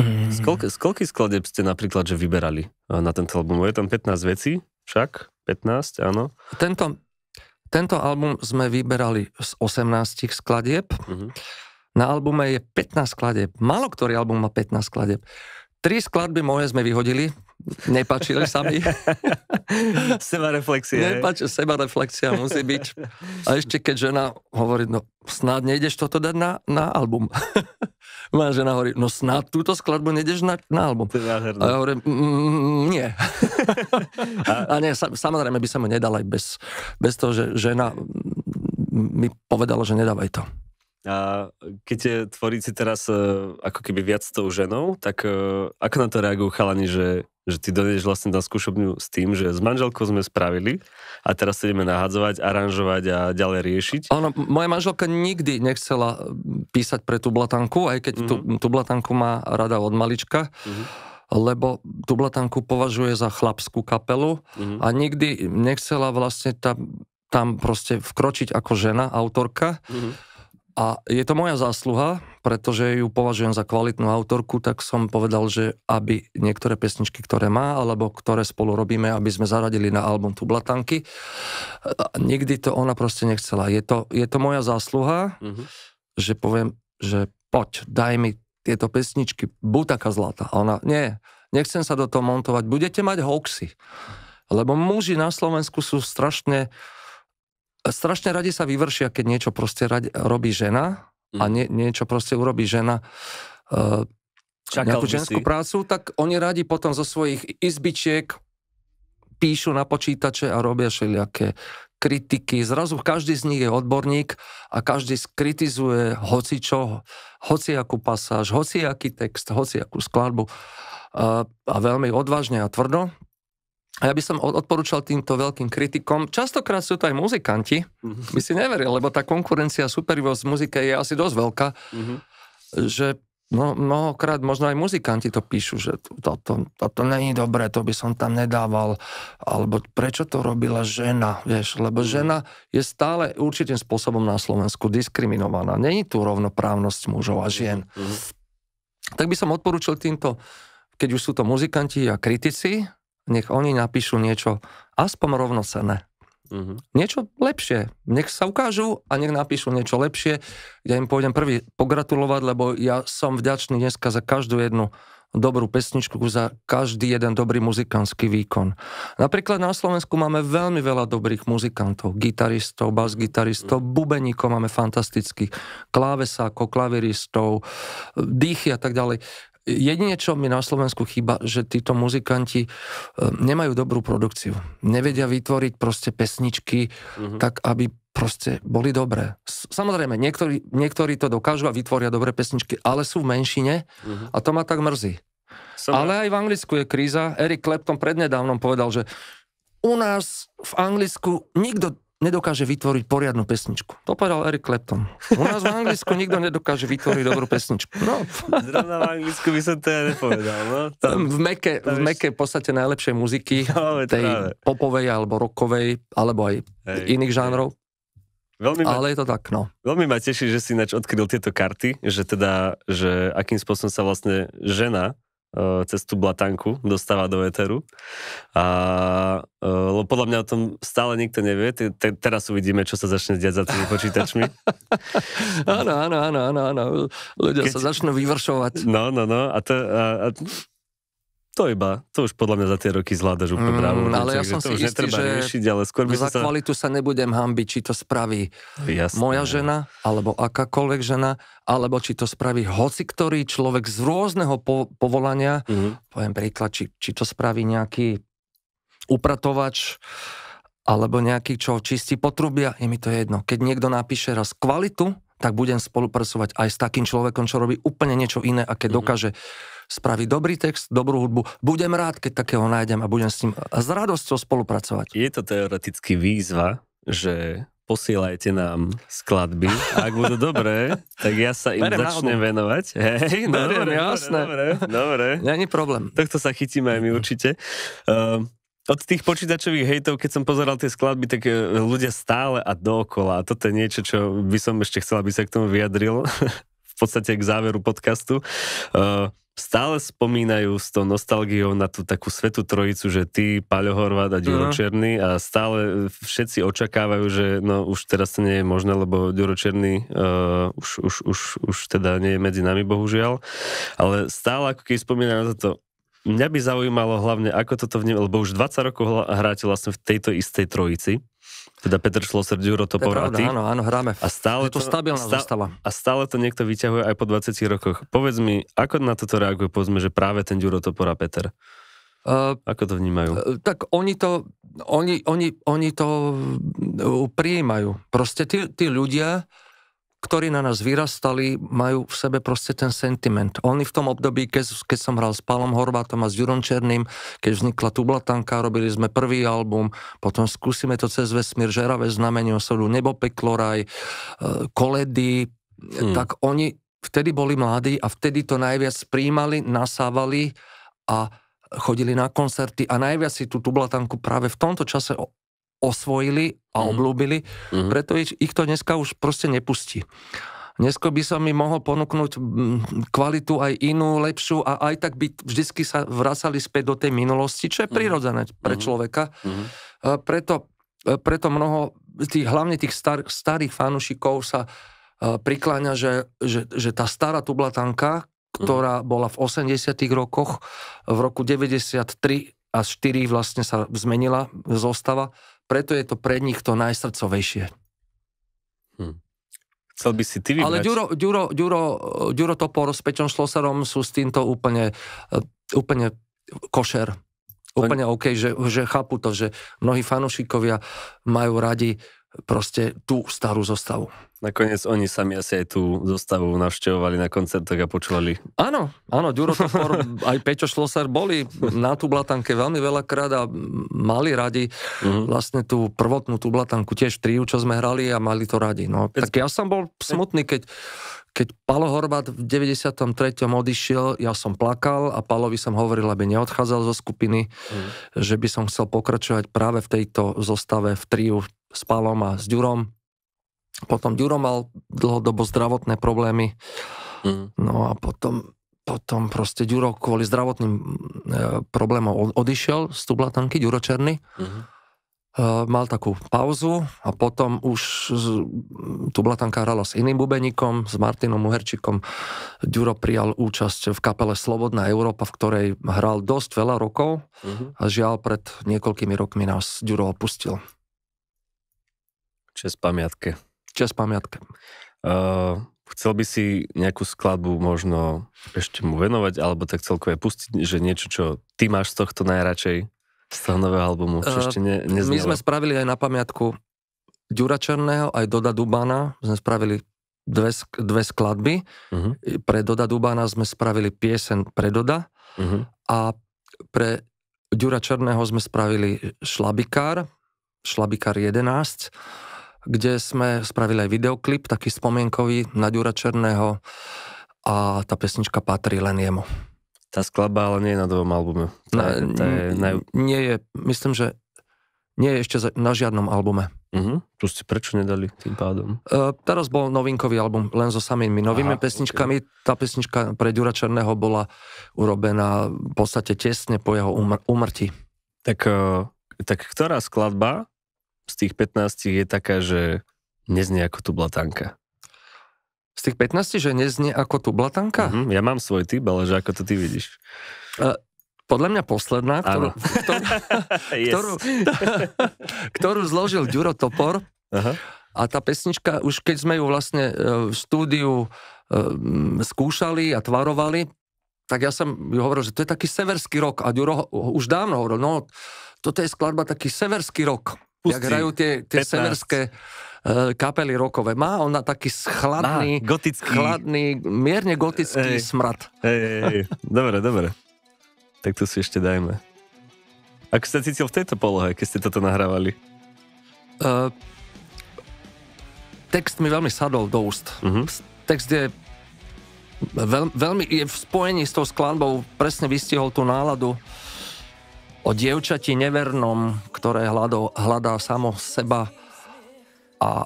S1: Mm. Z, koľkých skladeb ste napríklad, že vyberali eh, na tento album? Je tam 15 vecí však? 15, áno.
S2: Tento, tento album sme vyberali z 18 skladieb. Uh-huh. Na albume je 15 skladieb. Malo ktorý album má 15 skladieb. Tri skladby moje sme vyhodili, Nepačili sa mi.
S1: (laughs) seba
S2: reflexia. Nepačil, seba reflexia musí byť. A ešte keď žena hovorí, no snad nejdeš toto dať na, na album. (laughs) Moja žena hovorí, no snad túto skladbu nejdeš na, na album. A ja hovorím, mm, mm, mm nie. (laughs) a nie, samozrejme by sa mu nedal aj bez, bez toho, že žena mi povedala, že nedávaj to.
S1: A keď je, tvoríci teraz e, ako keby viac s tou ženou, tak e, ako na to reagujú chalani, že, že ty dojdeš vlastne na skúšobňu s tým, že s manželkou sme spravili a teraz sa ideme nahadzovať, aranžovať a ďalej riešiť? Ono, moja manželka nikdy
S2: nechcela písať pre tú blatanku, aj keď mm-hmm. tú, tú blatanku má rada od malička. Mm-hmm lebo tú blatanku považuje za chlapskú kapelu mm-hmm. a nikdy nechcela vlastne tam, tam proste vkročiť ako žena, autorka. Mm-hmm a je to moja zásluha, pretože ju považujem za kvalitnú autorku, tak som povedal, že aby niektoré pesničky, ktoré má, alebo ktoré spolu robíme, aby sme zaradili na album Tublatanky. Nikdy to ona proste nechcela. Je to, je to moja zásluha, mm-hmm. že poviem, že poď, daj mi tieto pesničky, buď taká zlata. A ona, nie, nechcem sa do toho montovať, budete mať hoaxy. Lebo muži na Slovensku sú strašne strašne radi sa vyvršia, keď niečo proste radi, robí žena mm. a nie, niečo proste urobí žena uh, nejakú ženskú si. prácu, tak oni radi potom zo svojich izbičiek píšu na počítače a robia všelijaké kritiky. Zrazu každý z nich je odborník a každý skritizuje hoci akú pasáž, hociaký text, hociakú skladbu a, e, a veľmi odvážne a tvrdo. A ja by som odporúčal týmto veľkým kritikom, častokrát sú to aj muzikanti, mm-hmm. by si neveril, lebo tá konkurencia, superivosť v muzike je asi dosť veľká, mm-hmm. že no, mnohokrát možno aj muzikanti to píšu, že toto to, to, to není dobré, to by som tam nedával, alebo prečo to robila žena, vieš, lebo mhm. žena je stále určitým spôsobom na Slovensku diskriminovaná. Není tu rovnoprávnosť mužov a žien. Mm-hmm. Tak by som odporúčil týmto, keď už sú to muzikanti a kritici, nech oni napíšu niečo aspoň rovnocené. Mm-hmm. Niečo lepšie. Nech sa ukážu a nech napíšu niečo lepšie. Ja im pôjdem prvý pogratulovať, lebo ja som vďačný dneska za každú jednu dobrú pesničku, za každý jeden dobrý muzikantský. výkon. Napríklad na Slovensku máme veľmi veľa dobrých muzikantov, gitaristov, mm-hmm. bubeníkov máme fantastických, klávesákov, klaviristov, dýchy a tak ďalej. Jedine, čo mi na Slovensku chýba, že títo muzikanti e, nemajú dobrú produkciu. Nevedia vytvoriť proste pesničky mm-hmm. tak, aby proste boli dobré. Samozrejme, niektorí, niektorí to dokážu a vytvoria dobré pesničky, ale sú v menšine mm-hmm. a to ma tak mrzí. Som... Ale aj v Anglicku je kríza. Eric Clapton prednedávnom povedal, že u nás v Anglicku nikto nedokáže vytvoriť poriadnu pesničku. To povedal Eric Clapton. U nás v Anglicku nikto nedokáže vytvoriť dobrú pesničku. No.
S1: Zrovna v Anglicku by som to ja nepovedal. No.
S2: Tam, v meke, tam v meke v podstate najlepšej muziky, no, tej práve. popovej alebo rokovej, alebo aj hej, iných hej. žánrov. Veľmi ma, Ale je to tak, no.
S1: Veľmi ma teší, že si ináč odkryl tieto karty, že teda, že akým spôsobom sa vlastne žena E, cez tú blatanku dostáva do éteru. A e, lebo podľa mňa o tom stále nikto nevie. Te, te, teraz uvidíme, čo sa začne diať za tými počítačmi. (laughs) áno, áno, áno, áno, áno. Ľudia Keď... sa začnú vyvršovať. No, no, no. A, to, a, a to iba, to už podľa mňa za tie roky zvládaš úplne mm, právo. Ale ja som si istý, že riešiť, ale skôr by za sa... kvalitu
S2: sa nebudem hambiť, či to spraví Jasné. moja žena, alebo akákoľvek žena, alebo či to spraví hoci ktorý človek z rôzneho po- povolania. Mm-hmm. Poviem príklad, či, či to spraví nejaký upratovač, alebo nejaký, čo čistí potrubia, je mi to jedno. Keď niekto napíše raz kvalitu, tak budem spolupracovať aj s takým človekom, čo robí úplne niečo iné a keď mm-hmm. dokáže spraviť dobrý text, dobrú hudbu, budem rád, keď takého nájdem a budem s ním s radosťou spolupracovať.
S1: Je to teoreticky výzva, že posielajte nám skladby. A ak budú dobré, (laughs) tak ja sa im Berem začnem náhodou. venovať. Hej, no Berem, dobre, jasné. Dobre, dobre. Není problém. Tohto sa chytíme aj my určite. Uh, od tých počítačových hejtov, keď som pozeral tie skladby, tak eh, ľudia stále a dokola. A toto je niečo, čo by som ešte chcel, aby sa k tomu vyjadril. (laughs) v podstate k záveru podcastu. Uh, stále spomínajú s tou nostalgiou na tú takú svetú trojicu, že ty, Paľo Horvát a Ďuro mhm. Černý a stále eh, všetci očakávajú, že no už teraz to nie je možné, lebo Ďuro Černý uh, už, už, už, už teda nie je medzi nami bohužiaľ, ale stále ako keď spomínajú na toto, Mňa by zaujímalo hlavne, ako toto vníma, lebo už 20 rokov hráte vlastne v tejto istej trojici. Teda Petr Šloser, Ďuro to a Áno, áno, hráme. A stále to, to stabilná stá, zostava. A stále to niekto vyťahuje aj po 20 rokoch. Povedz mi, ako na toto reaguje, povedzme, že práve ten Ďuro to a Peter? Uh, Ako to vnímajú? Uh, tak oni to, oni, oni,
S2: oni to eh, prijímajú. Proste tí, tí ľudia ktorí na nás vyrastali, majú v sebe proste ten sentiment. Oni v tom období, keď, keď som hral s Palom Horvátom a s Jurom Černým, keď vznikla Tublatanka, robili sme prvý album, potom skúsime to cez vesmír, Žeravé znamenie osodu, Nebo peklo raj, e, Koledy, hmm. tak oni vtedy boli mladí a vtedy to najviac príjmali, nasávali a chodili na koncerty a najviac si tú tublatanku práve v tomto čase osvojili a mhm. oblúbili, mm preto ich, ich to dneska už proste nepustí. Dnesko by som mi mohol ponúknuť kvalitu aj inú, lepšiu a aj tak by vždycky sa vracali späť do tej minulosti, čo je mm prirodzené pre mhm. človeka. mm preto, e, preto mnoho, tých, hlavne tých star, starých fanúšikov sa e, prikláňa, že, že, že tá stará tublatanka, mhm. ktorá bola v 80. rokoch, v roku 93 a 4 vlastne sa zmenila zostava, preto je to pre nich to najsrdcovejšie. Hm. Chcel by si ty vybrať. Ale Ďuro, Ďuro, Ďuro, Ďuro Topor s Peťom Šloserom sú s týmto úplne, eh, úplne košer. Úplne OK, že, že chápu to, že mnohí fanúšikovia majú radi proste tú starú zostavu.
S1: Nakoniec oni sami asi aj tú zostavu navštevovali na koncertoch a počúvali.
S2: Áno, áno, Ďuro Topor, aj Pečo Šlosar boli na tú blatanke veľmi veľakrát a mali radi mm-hmm. vlastne tú prvotnú tú blatanku, tiež triu, čo sme hrali a mali to radi. No, tak ja som bol smutný, keď, keď Palo Horvat v 93. odišiel, ja som plakal a Palovi som hovoril, aby neodchádzal zo skupiny, mm. že by som chcel pokračovať práve v tejto zostave v triu s Palom a s Ďurom. Potom Ďuro mal dlhodobo zdravotné problémy. Mm. No a potom, potom proste Ďuro kvôli zdravotným e, problémom odišiel z Tublatanky, Ďuro Černý. Mm. E, mal takú pauzu a potom už z, Tublatanka hrala s iným bubeníkom, s Martinom Muherčikom. Ďuro prijal účasť v kapele Slobodná Európa, v ktorej hral dosť veľa rokov mm. a žiaľ pred niekoľkými rokmi nás Ďuro opustil.
S1: Čes pamiatke. čas pamiatke. Uh, chcel by si nejakú skladbu možno ešte mu venovať, alebo tak celkové pustiť, že niečo, čo ty máš z tohto najradšej, z toho nového albumu, čo uh, ešte ne, neznalo. My sme
S2: spravili aj na pamiatku Ďura Černého, aj Doda Dubana, sme spravili dve, dve skladby. Uh-huh. Pre Doda Dubana sme spravili piesen pre Doda uh-huh. a pre Ďura Černého sme spravili Šlabikár, Šlabikár 11 kde sme spravili aj videoklip, taký spomienkový na Ďura Černého a tá pesnička patrí len jemu.
S1: Tá skladba ale nie je na dvom albume.
S2: Tá, na, tá je, na... Nie je, myslím, že nie je ešte na
S1: žiadnom albume. Uh-huh. Mhm. Tu ste prečo nedali tým pádom?
S2: Uh, teraz bol novinkový album len so samými novými Aha, pesničkami. Okay. Tá pesnička pre Ďura Černého bola urobená v
S1: podstate tesne po jeho umr- Tak, uh, tak ktorá skladba z tých 15 je taká, že neznie ako tu blatanka? Z tých 15, že neznie ako tu blatanka? Mm-hmm, ja mám svoj typ, ale že ako to ty vidíš? Uh,
S2: podľa mňa posledná, ktorú, ktorú,
S1: (laughs) yes. ktorú,
S2: (laughs) ktorú zložil Ďuro Topor. Aha. A tá pesnička, už keď sme ju vlastne e, v štúdiu e, skúšali a tvarovali, tak ja som ju hovoril, že to je taký severský rok. A Ďuro už dávno hovoril, no toto je skladba taký severský rok. Pustí. Jak hrajú tie, tie severské e, kapely rokové. Má ona taký schladný, Má, gotický. chladný, mierne gotický ej, smrad.
S1: Ej, ej, ej. dobre, dobre. Tak to si ešte dajme. Ako sa cítil v tejto polohe, keď ste toto nahrávali?
S2: Uh, text mi veľmi sadol
S1: do úst. Uh-huh.
S2: Text je veľ, veľmi je v spojení s tou skladbou, presne vystihol tú náladu. Uh, o dievčati nevernom, ktoré hľadá, hľadá samo seba a,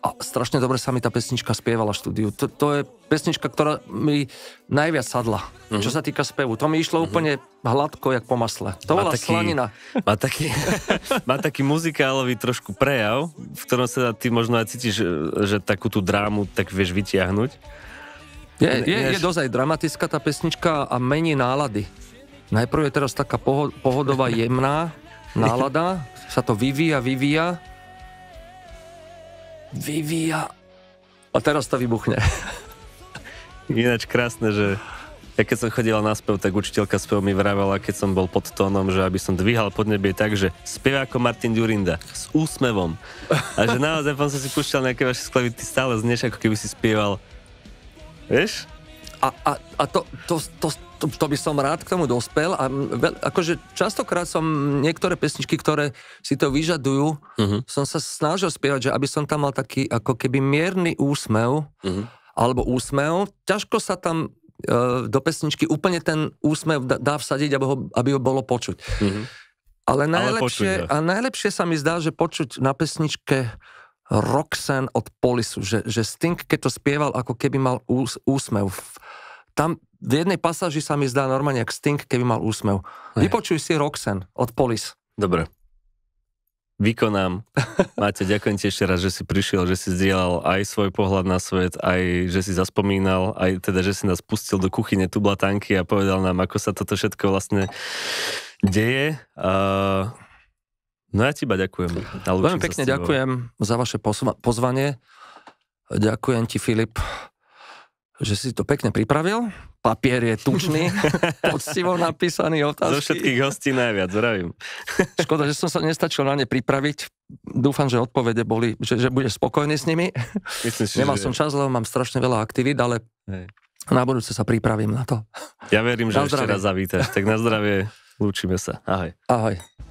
S2: a strašne dobre sa mi tá pesnička spievala v štúdiu. To, to je pesnička, ktorá mi najviac sadla, mm-hmm. čo mhm. sa týka spevu. To mi išlo mm-hmm. úplne hladko, jak po masle. To má bola taký, slanina.
S1: Má taký, (laughs) má taký muzikálový trošku prejav, v ktorom sa ty možno aj cítiš, že takú tú drámu tak vieš vytiahnuť. Je, je, je
S2: dosť dramatická tá pesnička a mení nálady. Najprv je teraz taká poho- pohodová, (laughs) jemná
S1: nálada,
S2: sa to vyvíja,
S1: vyvíja,
S2: vyvíja
S1: a teraz to vybuchne. Ináč krásne, že ja keď som chodila na spev, tak učiteľka spev mi vravela, keď som bol pod tónom, že aby som dvíhal pod nebie tak, že spieva ako Martin Durinda, s úsmevom. A že naozaj, pán som si púšťal nejaké vaše sklavy, ty stále znieš, ako keby si spieval. Vieš? a, a, a to, to, to, to, to by som rád k tomu
S2: dospel a veľ, akože častokrát som niektoré pesničky, ktoré si to vyžadujú, uh-huh. som sa snažil spievať, že aby som tam mal taký ako keby mierny úsmev uh-huh. alebo úsmev, ťažko sa tam e, do pesničky úplne ten úsmev dá, dá vsadiť, aby ho, aby ho bolo počuť. Uh-huh. Ale najlepšie, Ale počuť, ja. a najlepšie sa mi zdá, že počuť na pesničke Roxanne od Polisu, že, že Sting, keď to spieval, ako keby mal ús, úsmev. Tam v jednej pasáži sa mi zdá normálne, ak Sting, keby mal úsmev. Aj. Vypočuj si Roxanne od Polis.
S1: Dobre. Vykonám. Máte, ďakujem ti ešte raz, že si prišiel, že si zdieľal aj svoj pohľad na svet, aj že si zaspomínal, aj teda, že si nás pustil do kuchyne tu blatanky a povedal nám, ako sa toto všetko vlastne deje. Uh, No ja teba ďakujem. Veľmi pekne ďakujem za
S2: vaše pozvanie. Ďakujem ti, Filip, že si to pekne pripravil. Papier je tučný,
S1: (laughs) poctivo napísaný otázky. Zo všetkých hostí najviac, zdravím. (laughs) Škoda, že som sa nestačil na ne pripraviť.
S2: Dúfam, že odpovede boli, že, že budeš spokojný s nimi. Myslím si, Nemal že... som čas, lebo mám strašne
S1: veľa aktivít, ale Hej.
S2: na budúce sa pripravím na to.
S1: Ja verím, že na ešte zdravie. raz zavítaš. Tak na zdravie, lúčime sa. Ahoj. Ahoj.